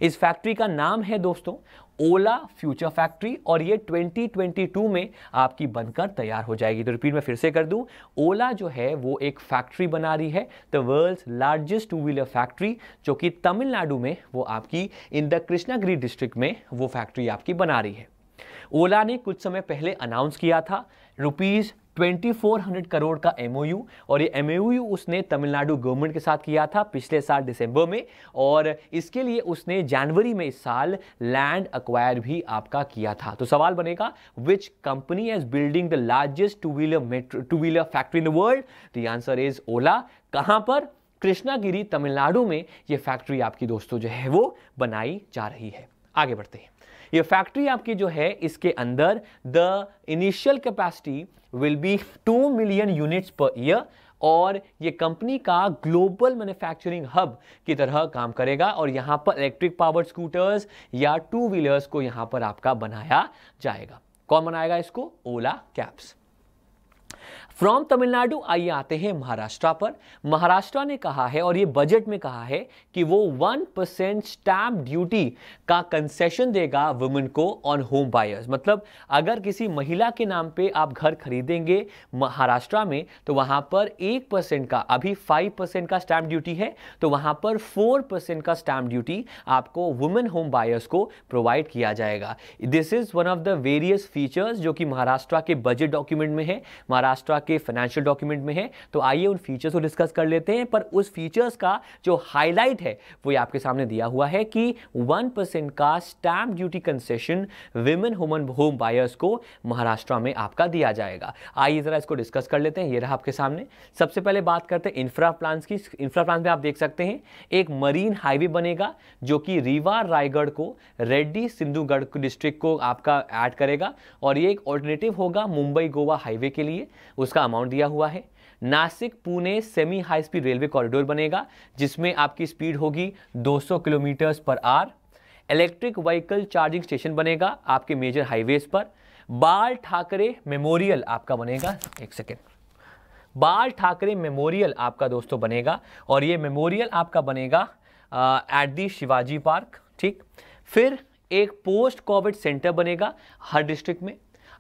इस फैक्ट्री का नाम है दोस्तों ओला फ्यूचर फैक्ट्री और ये 2022 में आपकी बनकर तैयार हो जाएगी तो रिपीट मैं फिर से कर दूं ओला जो है वो एक फैक्ट्री बना रही है the world's largest two wheeler factory जो कि तमिलनाडु में वो आपकी इन द कृष्णागिरी डिस्ट्रिक्ट में वो फैक्ट्री आपकी बना रही है ओला ने कुछ समय पहले अनाउंस किया था रुपीज़ 2400 करोड़ का एम और ये एमओयू उसने तमिलनाडु गवर्नमेंट के साथ किया था पिछले साल दिसंबर में और इसके लिए उसने जनवरी में इस साल लैंड अक्वायर भी आपका किया था तो सवाल बनेगा which company is building the largest two wheeler metro two wheeler factory in the world the answer is Ola कहाँ पर कृष्णागिरी तमिलनाडु में ये फैक्ट्री आपकी दोस्तों जो है वो बनाई जा रही है आगे बढ़ते हैं ये फैक्ट्री आपकी जो है इसके अंदर the initial capacity will be two million units per year और ये कंपनी का ग्लोबल मैन्युफैक्चरिंग हब की तरह काम करेगा और यहाँ पर इलेक्ट्रिक पावर स्कूटर्स या टू व्हीलर्स को यहाँ पर आपका बनाया जाएगा कौन बनाएगा इसको ओला कैब्स फ्रॉम तमिलनाडु आइए आते हैं महाराष्ट्र पर महाराष्ट्र ने कहा है और ये बजट में कहा है कि वो वन परसेंट स्टैम्प ड्यूटी का कंसेशन देगा वुमेन को ऑन होम बायर्स मतलब अगर किसी महिला के नाम पे आप घर खरीदेंगे महाराष्ट्र में तो वहाँ पर एक परसेंट का अभी फाइव परसेंट का स्टैम्प ड्यूटी है तो वहाँ पर फोर परसेंट का स्टैम्प ड्यूटी आपको वुमेन होम बायर्स को प्रोवाइड किया जाएगा this is one of the various features जो कि महाराष्ट्र के बजट डॉक्यूमेंट में है महाराष्ट्र के फाइनेंशियल डॉक्यूमेंट में है तो आइए उन फीचर्स को डिस्कस कर लेते हैं पर उस फीचर्स का जो हाईलाइट है वो ये आपके सामने दिया हुआ है कि वन परसेंट का stamp duty concession women home home buyers को महाराष्ट्र में आपका दिया जाएगा आइए ज़रा इसको डिस्कस कर लेते हैं ये रहा आपके सामने सबसे पहले बात करते हैं इंफ्रा प्लान की इंफ्रा प्लान में आप देख सकते हैं एक मरीन हाईवे बनेगा जो कि रीवा रायगढ़ को रेड्डी सिंधुगढ़ डिस्ट्रिक्ट को आपका ऐड करेगा और ये एक ऑल्टरनेटिव होगा मुंबई गोवा हाईवे के लिए उस उसका अमाउंट दिया हुआ है Nashik Pune semi high speed railway corridor बनेगा जिसमें आपकी स्पीड होगी 200 किलोमीटर्स पर आर इलेक्ट्रिक व्हीकल चार्जिंग स्टेशन बनेगा आपके मेजर हाईवेज पर बाल ठाकरे मेमोरियल आपका बनेगा एक सेकेंड बाल ठाकरे मेमोरियल आपका दोस्तों बनेगा और ये मेमोरियल आपका बनेगा एट दी शिवाजी पार्क ठीक फिर एक पोस्ट कोविड सेंटर बनेगा हर डिस्ट्रिक्ट में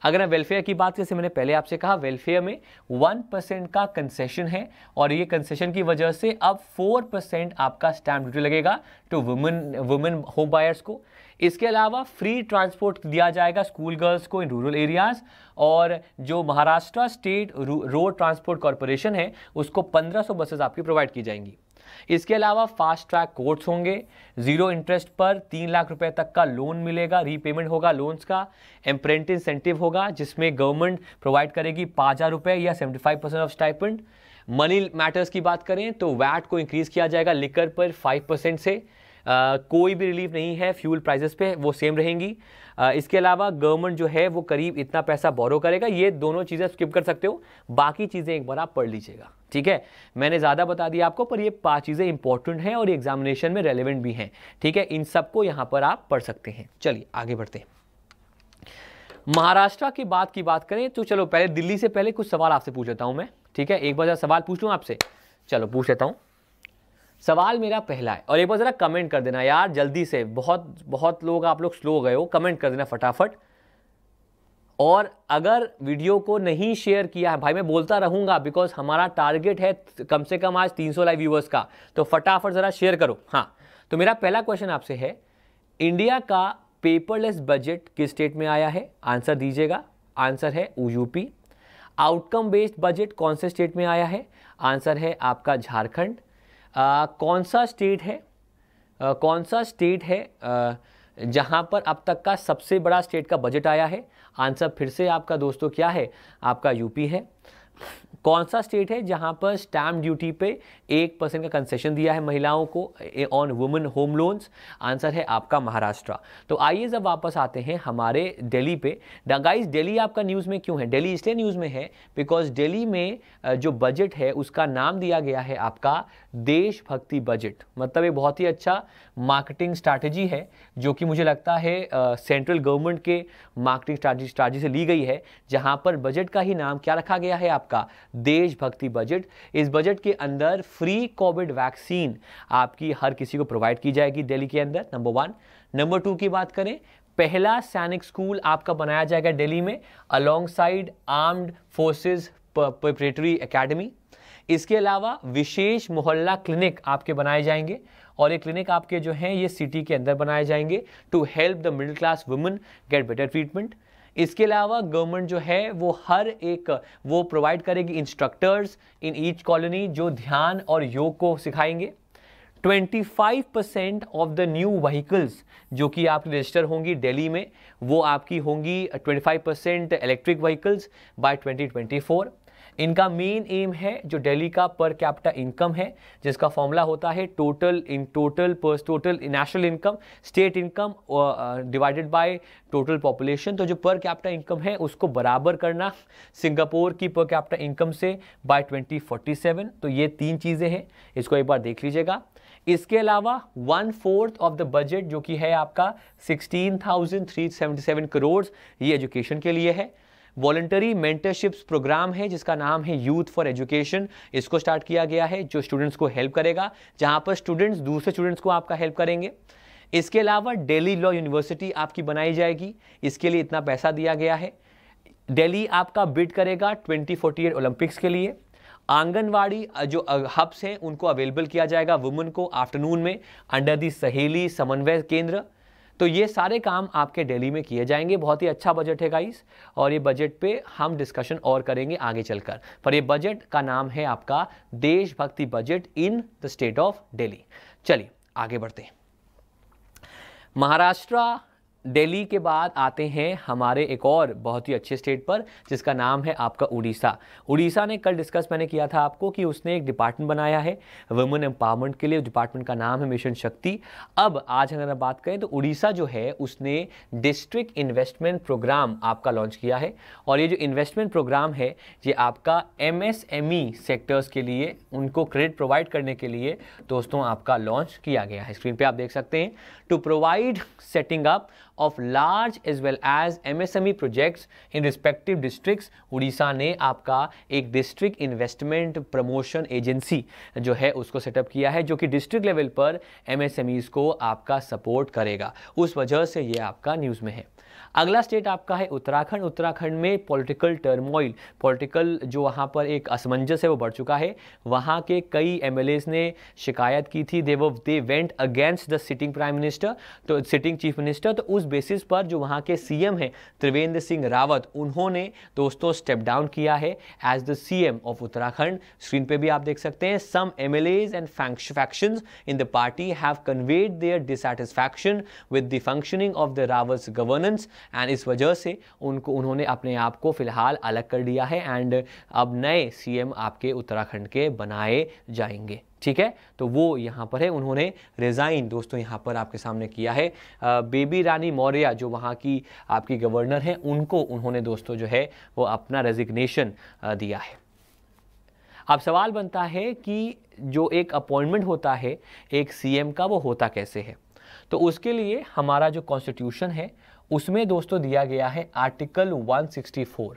अगर हम वेलफेयर की बात करें मैंने पहले आपसे कहा वेलफेयर में वन परसेंट का कंसेशन है और ये कंसेशन की वजह से अब फोर परसेंट आपका स्टैम्प ड्यूटी लगेगा to women women home buyers को इसके अलावा फ्री ट्रांसपोर्ट दिया जाएगा स्कूल गर्ल्स को इन रूरल एरियाज़ और जो Maharashtra state road transport corporation है उसको 1500 बसेस आपकी प्रोवाइड की जाएंगी इसके अलावा फास्ट ट्रैक कोर्ट्स होंगे जीरो इंटरेस्ट पर तीन लाख रुपए तक का लोन मिलेगा रीपेमेंट होगा लोन्स का एम्प्रेंट इंसेंटिव होगा जिसमें गवर्नमेंट प्रोवाइड करेगी पाँच हज़ार रुपये या seventy five percent of stipend money matters की बात करें तो वैट को इंक्रीज़ किया जाएगा लिकर पर फाइव परसेंट से Uh, कोई भी रिलीफ नहीं है फ्यूल प्राइसेस पे वो सेम रहेंगी इसके अलावा गवर्नमेंट जो है वो करीब इतना पैसा बोरो करेगा ये दोनों चीज़ें स्किप कर सकते हो बाकी चीज़ें एक बार आप पढ़ लीजिएगा ठीक है मैंने ज़्यादा बता दिया आपको पर ये पांच चीज़ें इंपॉर्टेंट हैं और एग्जामिनेशन में रेलिवेंट भी हैं ठीक है इन सबको यहाँ पर आप पढ़ सकते हैं चलिए आगे बढ़ते हैं महाराष्ट्र के बाद की बात करें तो चलो पहले दिल्ली से पहले कुछ सवाल आपसे पूछ लेता हूँ मैं ठीक है एक बार सवाल पूछ लूँ आपसे चलो पूछ लेता हूँ सवाल मेरा पहला है और एक बार ज़रा कमेंट कर देना यार जल्दी से बहुत बहुत लोग आप लोग स्लो गए हो कमेंट कर देना फटाफट और अगर वीडियो को नहीं शेयर किया है भाई मैं बोलता रहूँगा बिकॉज हमारा टारगेट है कम से कम आज 300 लाइव व्यूवर्स का तो फटाफट ज़रा शेयर करो हाँ तो मेरा पहला क्वेश्चन आपसे है इंडिया का पेपरलेस बजट किस स्टेट में आया है आंसर दीजिएगा आंसर है यूपी आउटकम बेस्ड बजट कौन से स्टेट में आया है आंसर है आपका झारखंड आ, कौन सा स्टेट है आ, कौन सा स्टेट है आ, जहां पर अब तक का सबसे बड़ा स्टेट का बजट आया है आंसर फिर से आपका दोस्तों क्या है आपका यूपी है कौन सा स्टेट है जहां पर स्टैम्प ड्यूटी पे एक परसेंट का कंसेशन दिया है महिलाओं को on women home loans answer है आपका महाराष्ट्र तो आइए जब वापस आते हैं हमारे दिल्ली पे गाइस दिल्ली आपका न्यूज़ में क्यों है दिल्ली इसलिए न्यूज़ में है बिकॉज दिल्ली में जो बजट है उसका नाम दिया गया है आपका देशभक्ति बजट मतलब ये बहुत ही अच्छा मार्केटिंग स्ट्रैटेजी है जो कि मुझे लगता है सेंट्रल गवर्नमेंट के मार्केटिंग स्ट्रैटेजी से ली गई है जहां पर बजट का ही नाम क्या रखा गया है आपका देशभक्ति बजट इस बजट के अंदर फ्री कोविड वैक्सीन आपकी हर किसी को प्रोवाइड की जाएगी दिल्ली के अंदर नंबर वन नंबर टू की बात करें पहला सैनिक स्कूल आपका बनाया जाएगा दिल्ली में alongside armed forces preparatory academy इसके अलावा विशेष मोहल्ला क्लिनिक आपके बनाए जाएंगे और ये क्लिनिक आपके जो हैं ये सिटी के अंदर बनाए जाएंगे to help the middle class women get better treatment इसके अलावा गवर्नमेंट जो है वो हर एक वो प्रोवाइड करेगी इंस्ट्रक्टर्स इन ईच कॉलोनी जो ध्यान और योग को सिखाएंगे 25 percent of the new vehicles जो कि आपकी रजिस्टर होंगी दिल्ली में वो आपकी होंगी 25 परसेंट इलेक्ट्रिक व्हीकल्स बाय 2024 इनका मेन एम है जो दिल्ली का पर कैपिटा इनकम है जिसका फॉर्मूला होता है total in total per total national income state income divided by total population तो जो पर कैपिटा इनकम है उसको बराबर करना सिंगापुर की पर कैपिटा इनकम से बाय 2047 तो ये तीन चीज़ें हैं इसको एक बार देख लीजिएगा इसके अलावा one fourth of the budget जो कि है आपका 16,377 करोड़ ये एजुकेशन के लिए है वॉलंटरी मेंटरशिप्स प्रोग्राम है जिसका नाम है यूथ फॉर एजुकेशन इसको स्टार्ट किया गया है जो स्टूडेंट्स को हेल्प करेगा जहां पर स्टूडेंट्स दूसरे स्टूडेंट्स को आपका हेल्प करेंगे इसके अलावा डेली लॉ यूनिवर्सिटी आपकी बनाई जाएगी इसके लिए इतना पैसा दिया गया है डेली आपका बिड करेगा ट्वेंटी फोर्टी एट ओलंपिक्स के लिए आंगनवाड़ी जो हब्स हैं उनको अवेलेबल किया जाएगा वुमेन को आफ्टरनून में अंडर दी सहेली समन्वय केंद्र तो ये सारे काम आपके डेली में किए जाएंगे बहुत ही अच्छा बजट है गाइस और ये बजट पे हम डिस्कशन और करेंगे आगे चलकर पर ये बजट का नाम है आपका देशभक्ति budget in the state of Delhi चलिए आगे बढ़ते हैं महाराष्ट्र दिल्ली के बाद आते हैं हमारे एक और बहुत ही अच्छे स्टेट पर जिसका नाम है आपका उड़ीसा उड़ीसा ने कल डिस्कस मैंने किया था आपको कि उसने एक डिपार्टमेंट बनाया है वुमेन एम्पावरमेंट के लिए डिपार्टमेंट का नाम है मिशन शक्ति अब आज अगर हम बात करें तो उड़ीसा जो है उसने डिस्ट्रिक्ट इन्वेस्टमेंट प्रोग्राम आपका लॉन्च किया है और ये जो इन्वेस्टमेंट प्रोग्राम है ये आपका एम सेक्टर्स e के लिए उनको क्रेडिट प्रोवाइड करने के लिए दोस्तों आपका लॉन्च किया गया है स्क्रीन पर आप देख सकते हैं to provide setting up of large as well as MSME projects in respective districts Orissa ने आपका एक डिस्ट्रिक्ट इन्वेस्टमेंट प्रमोशन एजेंसी जो है उसको सेटअप किया है जो कि डिस्ट्रिक्ट लेवल पर एमएसएमईज को आपका सपोर्ट करेगा उस वजह से ये आपका न्यूज़ में है अगला स्टेट आपका है उत्तराखंड उत्तराखंड में पॉलिटिकल टर्मोइल पॉलिटिकल जो वहाँ पर एक असमंजस है वो बढ़ चुका है वहाँ के कई एम ने शिकायत की थी they they went against the sitting prime minister तो सिटिंग चीफ मिनिस्टर तो उस बेसिस पर जो वहाँ के सी हैं त्रिवेंद्र सिंह रावत उन्होंने दोस्तों स्टेप डाउन किया है as the C of Uttarakhand screen पर भी आप देख सकते हैं some M and faction in the party have conveyed their dissatisfaction with the functioning of the Rawat's governance and इस वजह से उनको उन्होंने अपने आप को फ़िलहाल अलग कर दिया है एंड अब नए सी आपके उत्तराखंड के बनाए जाएंगे ठीक है तो वो यहाँ पर है उन्होंने रिज़ाइन दोस्तों यहाँ पर आपके सामने किया है बेबी रानी मौर्य जो वहाँ की आपकी गवर्नर हैं उनको उन्होंने दोस्तों जो है वो अपना रेजिग्नेशन दिया है अब सवाल बनता है कि जो एक अपॉइंटमेंट होता है एक सीएम का वो होता कैसे है तो उसके लिए हमारा जो कॉन्स्टिट्यूशन है उसमें दोस्तों दिया गया है article 164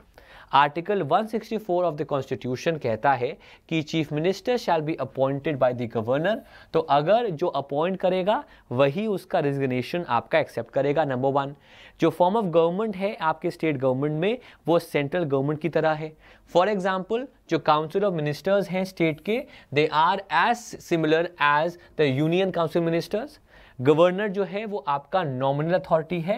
article 164 of the constitution कहता है कि chief minister shall be appointed by the governor तो अगर जो अपॉइंट करेगा वही उसका रिजिग्नेशन आपका एक्सेप्ट करेगा नंबर वन जो फॉर्म ऑफ गवर्नमेंट है आपके स्टेट गवर्नमेंट में वो सेंट्रल गवर्नमेंट की तरह है फॉर एग्जाम्पल जो काउंसिल ऑफ मिनिस्टर्स हैं स्टेट के they are as similar as the union council ministers governor जो है वो आपका नॉमिनल अथॉरिटी है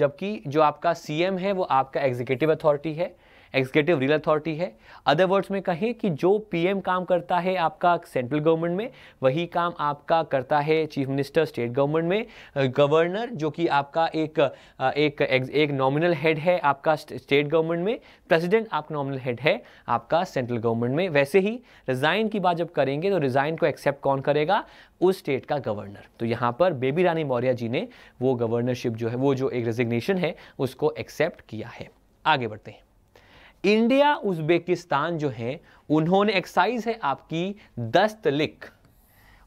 जबकि जो आपका सीएम है वो आपका एग्जीक्यूटिव अथॉरिटी है एग्जीक्यूटिव रील अथॉरिटी है अदर वर्ड्स में कहें कि जो पीएम काम करता है आपका सेंट्रल गवर्नमेंट में वही काम आपका करता है चीफ मिनिस्टर स्टेट गवर्नमेंट में गवर्नर जो कि आपका एक एक एक नॉमिनल हेड है आपका स्टेट गवर्नमेंट में प्रेसिडेंट आप नॉमिनल हेड है आपका सेंट्रल गवर्नमेंट में वैसे ही रिज़ाइन की बात जब करेंगे तो रिज़ाइन को एक्सेप्ट कौन करेगा उस स्टेट का गवर्नर तो यहाँ पर बेबी रानी मौर्य जी ने वो गवर्नरशिप जो है वो जो एक रेजिग्नेशन है उसको एक्सेप्ट किया है आगे बढ़ते हैं इंडिया उज्बेकिस्तान जो है उन्होंने एक्साइज है आपकी दस्तलिक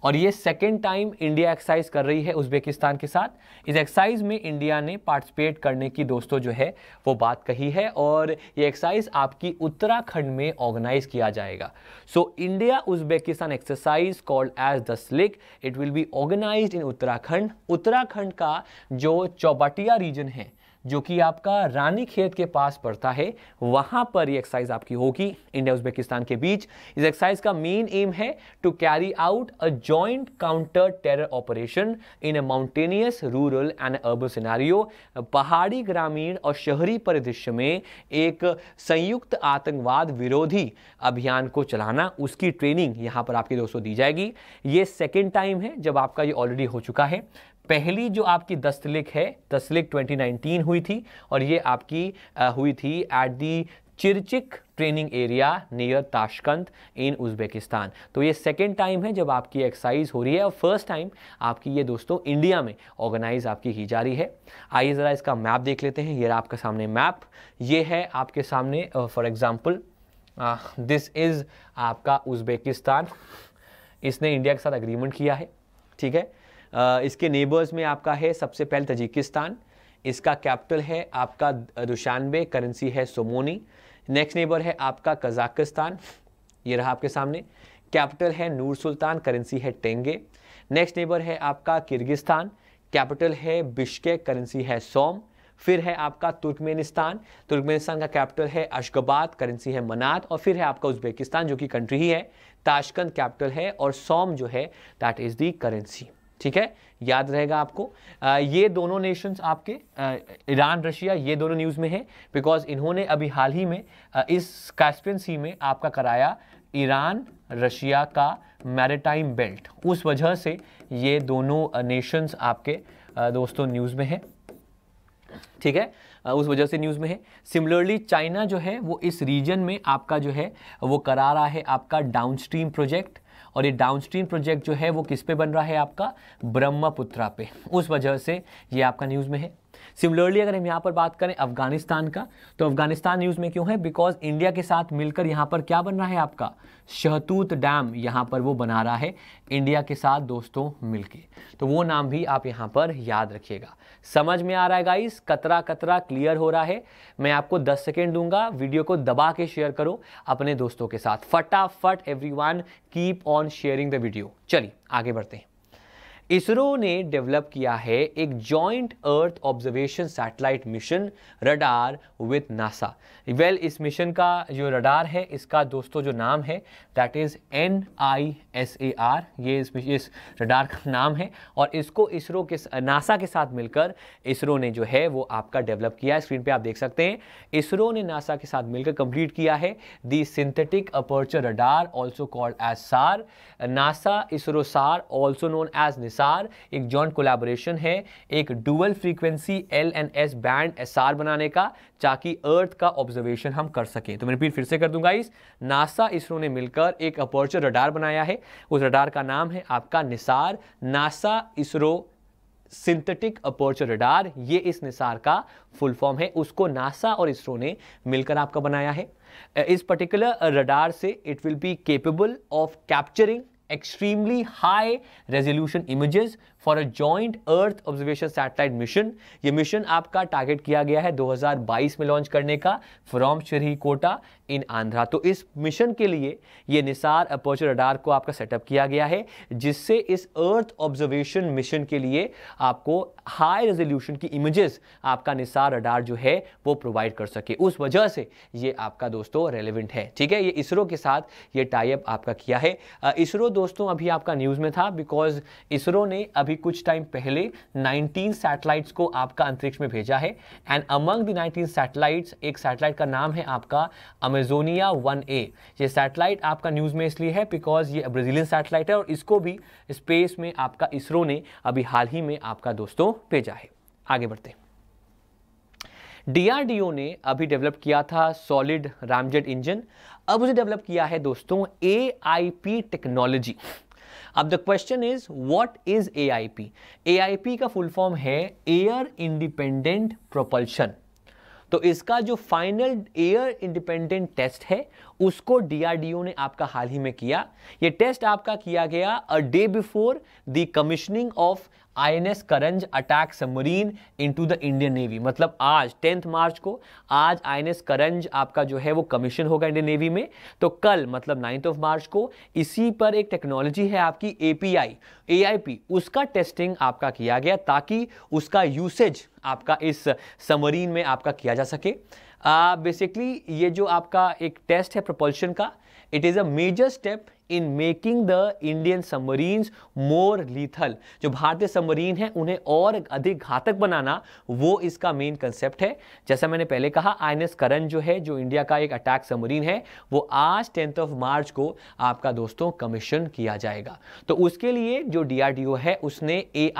और ये सेकेंड टाइम इंडिया एक्साइज कर रही है उज्बेकिस्तान के साथ इस एक्साइज में इंडिया ने पार्टिसिपेट करने की दोस्तों जो है वो बात कही है और ये एक्साइज आपकी उत्तराखंड में ऑर्गेनाइज किया जाएगा so India Uzbekistan exercise called as the स्लिक it will be organise in Uttarakhand Uttarakhand का जो चौबटिया रीजन है जो कि आपका रानी खेत के पास पड़ता है वहाँ पर ये एक्सरसाइज आपकी होगी इंडिया उज्बेकिस्तान के बीच इस एक्सरसाइज का मेन एम है to carry out a joint counter terror operation in a mountainous rural and urban scenario पहाड़ी ग्रामीण और शहरी परिदृश्य में एक संयुक्त आतंकवाद विरोधी अभियान को चलाना उसकी ट्रेनिंग यहाँ पर आपके दोस्तों दी जाएगी ये सेकेंड टाइम है जब आपका ये ऑलरेडी हो चुका है पहली जो आपकी दस्तलिक है दस्तलिख 2019 हुई थी और ये आपकी आ, हुई थी at the Chirchik training area near Tashkent in Uzbekistan तो ये सेकेंड टाइम है जब आपकी एक्सरसाइज हो रही है और फर्स्ट टाइम आपकी ये दोस्तों इंडिया में ऑर्गेनाइज आपकी की जा रही है आइए ज़रा इसका मैप देख लेते हैं ये रहा आपके सामने मैप ये है आपके सामने फॉर एग्ज़ाम्पल दिस इज़ आपका उज़्बेकिस्तान इसने इंडिया के साथ अग्रीमेंट किया है ठीक है इसके नेबर्स में आपका है सबसे पहले तजिकिस्तान इसका कैपिटल है आपका दुशानबे करेंसी है सोमोनी नेक्स्ट नेबर है आपका कजाकिस्तान ये रहा आपके सामने कैपिटल है नूर सुल्तान करेंसी है टेंगे नेक्स्ट नेबर है आपका किर्गिस्तान कैपिटल है बिश्के करेंसी है सोम फिर है आपका तुर्कमेनिस्तान तुर्कमेनिस्तान का कैपिटल है अशगबाद करेंसी है मनात और फिर है आपका उज्बेकिस्तान जो कि कंट्री ही है ताशकंद कैपिटल है और सोम जो है दैट इज़ दी करेंसी ठीक है याद रहेगा आपको आ, ये दोनों नेशंस आपके ईरान रशिया ये दोनों न्यूज़ में है बिकॉज इन्होंने अभी हाल ही में आ, इस कैस्पियन सी में आपका कराया ईरान रशिया का मैरिटाइम बेल्ट उस वजह से ये दोनों नेशंस आपके आ, दोस्तों न्यूज़ में है ठीक है उस वजह से न्यूज़ में है सिमिलरली चाइना जो है वो इस रीजन में आपका जो है वो करा रहा है आपका डाउनस्ट्रीम प्रोजेक्ट और ये डाउनस्ट्रीम प्रोजेक्ट जो है वो किस पे बन रहा है आपका ब्रह्मपुत्रा पे उस वजह से ये आपका न्यूज़ में है सिमिलरली अगर हम यहाँ पर बात करें अफगानिस्तान का तो अफगानिस्तान न्यूज़ में क्यों है बिकॉज इंडिया के साथ मिलकर यहाँ पर क्या बन रहा है आपका शहतूत डैम यहाँ पर वो बना रहा है इंडिया के साथ दोस्तों मिलके तो वो नाम भी आप यहाँ पर याद रखिएगा समझ में आ रहा है गाइस कतरा कतरा क्लियर हो रहा है मैं आपको 10 सेकेंड दूंगा वीडियो को दबा के शेयर करो अपने दोस्तों के साथ फटाफट everyone keep on sharing the video चलिए आगे बढ़ते हैं इसरो ने डेवलप किया है एक joint earth observation satellite mission radar with NASA well इस मिशन का जो रडार है इसका दोस्तों जो नाम है that is N I S A R ये इस इस रडार का नाम है और इसको इसरो के नासा के साथ मिलकर इसरो ने जो है वो आपका डेवलप किया है स्क्रीन पे आप देख सकते हैं इसरो ने नासा के साथ मिलकर कंप्लीट किया है the synthetic aperture radar also called as SAR NASA ISRO SAR also known as SR एक जॉइंट कोलैबोरेशन है एक dual frequency L and S band SR बनाने का ताकि अर्थ का ऑब्जर्वेशन हम कर सकें तो मैं रिपीट फिर से कर दूंगा इस नासा इसरो ने मिलकर एक अपर्चर रडार बनाया है उस रडार का नाम है आपका NISAR NASA ISRO synthetic aperture radar ये इस निसार का फुल फॉर्म है उसको नासा और इसरो ने मिलकर आपका बनाया है इस पर्टिकुलर रडार से it will be capable of capturing extremely high resolution images for a joint earth observation satellite mission ये mission आपका target किया गया है 2022 में launch करने का from श्रीकोटा in आंध्रा तो इस mission के लिए ये निसार अपर्चर रडार को आपका सेटअप किया गया है जिससे इस अर्थ ऑब्जर्वेशन मिशन के लिए आपको हाई रेजोल्यूशन की इमेजेस आपका निसार अडार जो है वो प्रोवाइड कर सके उस वजह से ये आपका दोस्तों रेलिवेंट है ठीक है ये इसरो के साथ ये टाइप आपका किया है इसरो दोस्तों अभी आपका न्यूज़ में था बिकॉज इसरो ने अभी कुछ टाइम पहले 19 सैटेलाइट्स को आपका अंतरिक्ष में भेजा है एंड अमंग द 19 सैटेलाइट्स एक सैटेलाइट का नाम है आपका अमेजोनिया वन ए ये सैटेलाइट आपका न्यूज़ में इसलिए है बिकॉज ये ब्राज़ीलियन सैटेलाइट है और इसको भी स्पेस में आपका इसरो ने अभी हाल ही में आपका दोस्तों भेजा है आगे बढ़ते हैं डीआरडीओ ने अभी डेवलप किया था सॉलिड रामजेट इंजन अब उसे डेवलप किया है दोस्तों ए टेक्नोलॉजी अब the question is what is A I का फुल फॉर्म है एयर इंडिपेंडेंट प्रोपल्शन तो इसका जो फाइनल एयर इंडिपेंडेंट टेस्ट है उसको डीआरडीओ ने आपका हाल ही में किया ये टेस्ट आपका किया गया a day before the commissioning of INS Karanj attack submarine into the Indian navy मतलब आज टेंथ मार्च को आज आईएनएस करंज आपका जो है वो कमीशन होगा इंडियन नेवी में तो कल मतलब नाइन्थ ऑफ मार्च को इसी पर एक टेक्नोलॉजी है आपकी एपीआई एआईपी उसका टेस्टिंग आपका किया गया ताकि उसका यूसेज आपका इस समरीन में आपका किया जा सके बेसिकली ये जो आपका एक टेस्ट है प्रपोल्शन का it is a major step in making the Indian submarine more lethal जो भारतीय सबमरीन है उन्हें और अधिक घातक बनाना वो इसका मेन कंसेप्ट है जैसा मैंने पहले कहा आई करण जो है जो इंडिया का एक अटैक सबमरीन है वो आज टेंथ ऑफ मार्च को आपका दोस्तों कमीशन किया जाएगा तो उसके लिए जो डीआरडीओ है उसने ए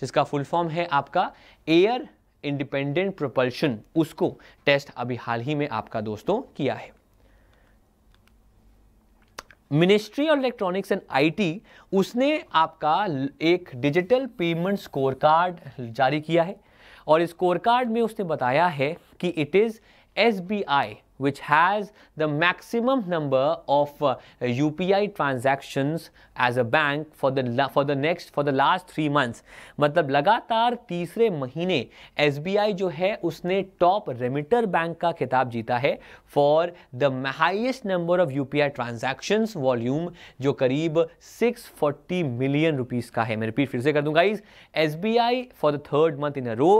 जिसका फुल फॉर्म है आपका एयर इंडिपेंडेंट प्रोपल्शन उसको टेस्ट अभी हाल ही में आपका दोस्तों किया है ministry of electronics and IT उसने आपका एक डिजिटल पेमेंट स्कोर कार्ड जारी किया है और इस स्कोर कार्ड में उसने बताया है कि it is S B I which has the maximum number of uh, UPI transactions as a bank for the for the next for the last three months मतलब लगातार तीसरे महीने SBI जो है उसने टॉप रेमिटर बैंक का खिताब जीता है for the highest number of UPI transactions volume जो करीब 640 मिलियन रुपीस का है मैं रिपीट फिर से कर दूं guys SBI for the third month in a row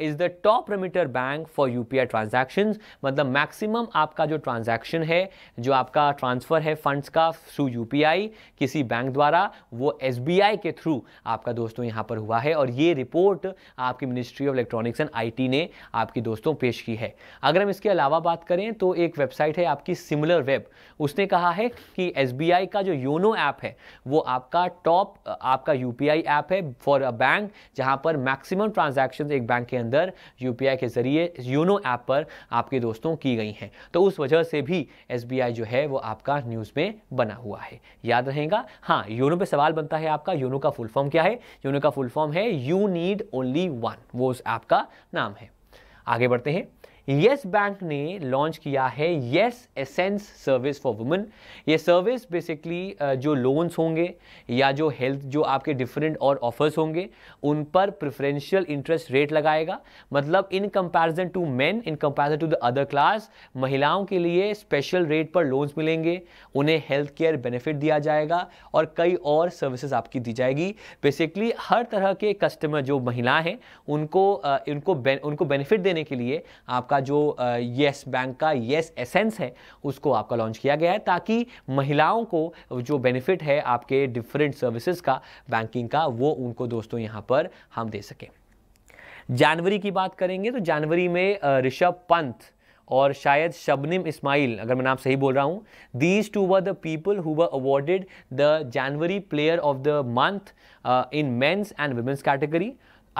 is the top remitter bank for UPI transactions मतलब मैक्सिमम मिनिमम आपका जो ट्रांजैक्शन है जो आपका ट्रांसफ़र है फंड्स का थ्रू यूपीआई किसी बैंक द्वारा वो एस के थ्रू आपका दोस्तों यहाँ पर हुआ है और ये रिपोर्ट आपकी ministry of electronics and IT ने आपकी दोस्तों पेश की है अगर हम इसके अलावा बात करें तो एक वेबसाइट है आपकी सिमिलर वेब उसने कहा है कि एस का जो योनो ऐप है वो आपका टॉप आपका यू ऐप है फॉर अ बैंक जहाँ पर मैक्सिमम ट्रांजेक्शन एक बैंक के अंदर यू के ज़रिए योनो ऐप पर आपके दोस्तों की गई हैं तो उस वजह से भी एस जो है वो आपका न्यूज़ में बना हुआ है याद रहेगा हाँ योनो पे सवाल बनता है आपका योनो का फुल फॉर्म क्या है योनो का फुल फॉर्म है यू नीड ओनली वन वो उस ऐप का नाम है आगे बढ़ते हैं यस बैंक ने लॉन्च किया है yes essence service for women ये सर्विस बेसिकली uh, जो लोन्स होंगे या जो हेल्थ जो आपके डिफरेंट और ऑफर्स होंगे उन पर प्रिफरेंशियल इंटरेस्ट रेट लगाएगा मतलब in comparison to men in comparison to the other class महिलाओं के लिए स्पेशल रेट पर लोन्स मिलेंगे उन्हें हेल्थ केयर बेनिफिट दिया जाएगा और कई और सर्विसेज आपकी दी जाएगी बेसिकली हर तरह के कस्टमर जो महिलाएं हैं उनको uh, उनको उनको बेनिफिट देने के लिए आपका आपका जो येस बैंक का येस एसेंस है उसको आपका लॉन्च किया गया है ताकि महिलाओं को जो बेनिफिट है आपके डिफरेंट सर्विसेज का बैंकिंग का वो उनको दोस्तों यहाँ पर हम दे सकें जनवरी की बात करेंगे तो जनवरी में ऋषभ पंत और शायद शबनिम इस्माइल अगर मैं नाम सही बोल रहा हूँ these two were the people who were awarded the January player of the month in men's and women's category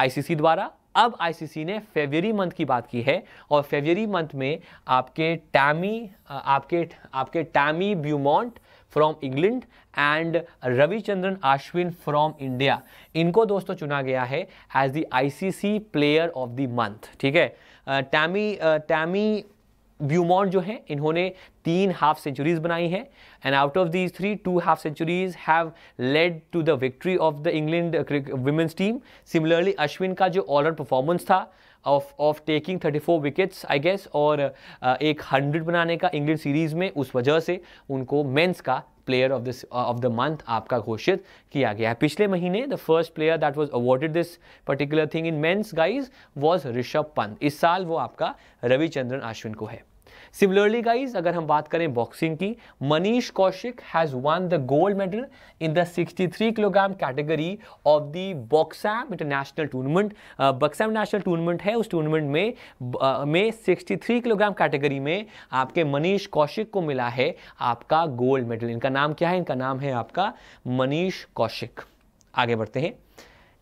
ICC द्वारा अब आईसीसी ने फेबररी मंथ की बात की है और फेबररी मंथ में आपके टैमी आपके आपके Tammy Beaumont from England and Ravichandran Ashwin from India इनको दोस्तों चुना गया है as the ICC player of the month ठीक है टैमी टैमी ब्यूमॉन्ट जो हैं इन्होंने तीन हाफ सेंचुरीज बनाई हैं and out of these three two half centuries have led to the victory of the England women's team similarly Ashwin का जो ऑलर परफॉर्मेंस था of of taking 34 wickets I guess और uh, एक हंड्रेड बनाने का इंग्लैंड सीरीज़ में उस वजह से उनको मेंस का player of this of the month आपका घोषित किया गया है पिछले महीने the first player that was awarded this particular thing in men's guys was Rishabh Pant इस साल वो आपका रविचंद्रन अश्विन को है सिमिलरली गाइज अगर हम बात करें बॉक्सिंग की Manish Kaushik has won the gold medal in the 63 kilogram category of the Boxam international tournament Boxam national tournament है उस टूर्नामेंट में uh, में 63 किलोग्राम कैटेगरी में आपके मनीष कौशिक को मिला है आपका गोल्ड मेडल इनका नाम क्या है इनका नाम है आपका मनीष कौशिक आगे बढ़ते हैं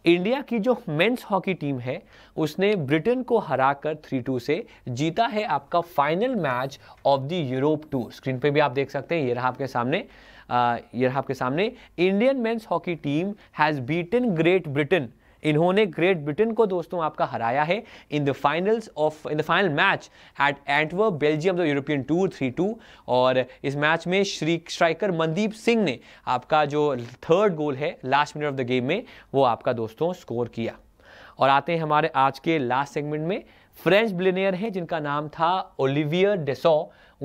इंडिया की जो मेंस हॉकी टीम है उसने ब्रिटेन को हराकर थ्री टू से जीता है आपका final match of the Europe tour screen पे भी आप देख सकते हैं ये रहा आपके सामने आ, ये रहा आपके सामने Indian men's hockey team has beaten Great Britain इन्होंने ग्रेट ब्रिटेन को दोस्तों आपका हराया है in the finals of in the final match at Antwerp Belgium the European tour three two और इस मैच में श्री स्ट्राइकर मनदीप सिंह ने आपका जो थर्ड गोल है last minute of the game में वो आपका दोस्तों स्कोर किया और आते हैं हमारे आज के लास्ट सेगमेंट में फ्रेंच ब्लिनियर हैं जिनका नाम था ओलिवियर डेसो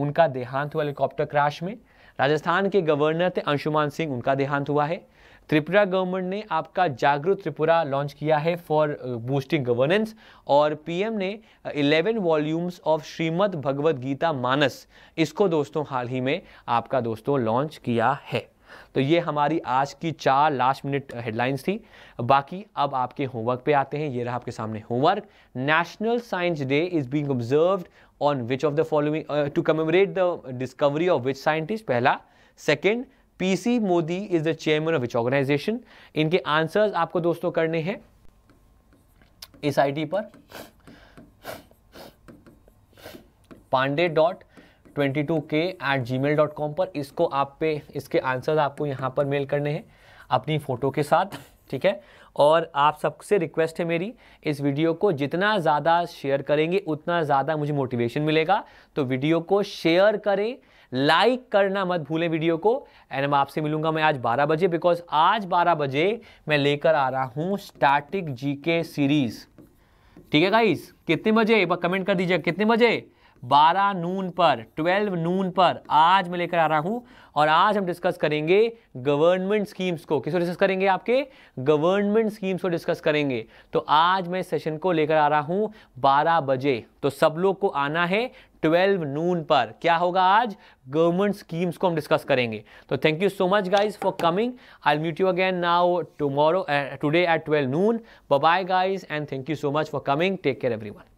उनका देहांत हुआ हेलीकॉप्टर क्रैश में राजस्थान के गवर्नर थे अंशुमान सिंह उनका देहांत हुआ है त्रिपुरा गवर्नमेंट ने आपका जागरूक त्रिपुरा लॉन्च किया है फॉर बूस्टिंग गवर्नेंस और पीएम ने 11 वॉल्यूम्स ऑफ श्रीमद भगवद गीता मानस इसको दोस्तों हाल ही में आपका दोस्तों लॉन्च किया है तो ये हमारी आज की चार लास्ट मिनट हेडलाइंस थी बाकी अब आपके होमवर्क पे आते हैं ये रहा आपके सामने homework national science day is being observe on which of the following to commemorate the discovery of which scientist पहला second P C Modi is the chairman of which organization इनके आंसर्स आपको दोस्तों करने हैं आईडी पर Pandey dot twenty two K at Gmail dot com पर इसको आप पे इसके आंसर्स आपको यहां पर मेल करने हैं अपनी फ़ोटो के साथ ठीक है और आप सबसे रिक्वेस्ट है मेरी इस वीडियो को जितना ज़्यादा शेयर करेंगे उतना ज़्यादा मुझे मोटिवेशन मिलेगा तो वीडियो को शेयर करें लाइक करना मत भूलें वीडियो को एंड मैं आपसे मिलूंगा मैं आज 12 बजे बिकॉज आज 12 बजे मैं लेकर आ रहा हूँ स्टैटिक जीके सीरीज ठीक है गाइस कितने बजे एक बार कमेंट कर दीजिए कितने बजे 12 नून पर 12 नून पर आज मैं लेकर आ रहा हूं और आज हम डिस्कस करेंगे गवर्नमेंट स्कीम्स को किसको डिस्कस करेंगे आपके गवर्नमेंट स्कीम्स को डिस्कस करेंगे तो आज मैं सेशन को लेकर आ रहा हूं 12 बजे तो सब लोग को आना है 12 नून पर क्या होगा आज गवर्नमेंट स्कीम्स को हम डिस्कस करेंगे तो thank you so much guys for coming I meet you again now tomorrow today at 12 noon bye guys and thank you so much for coming take care everyone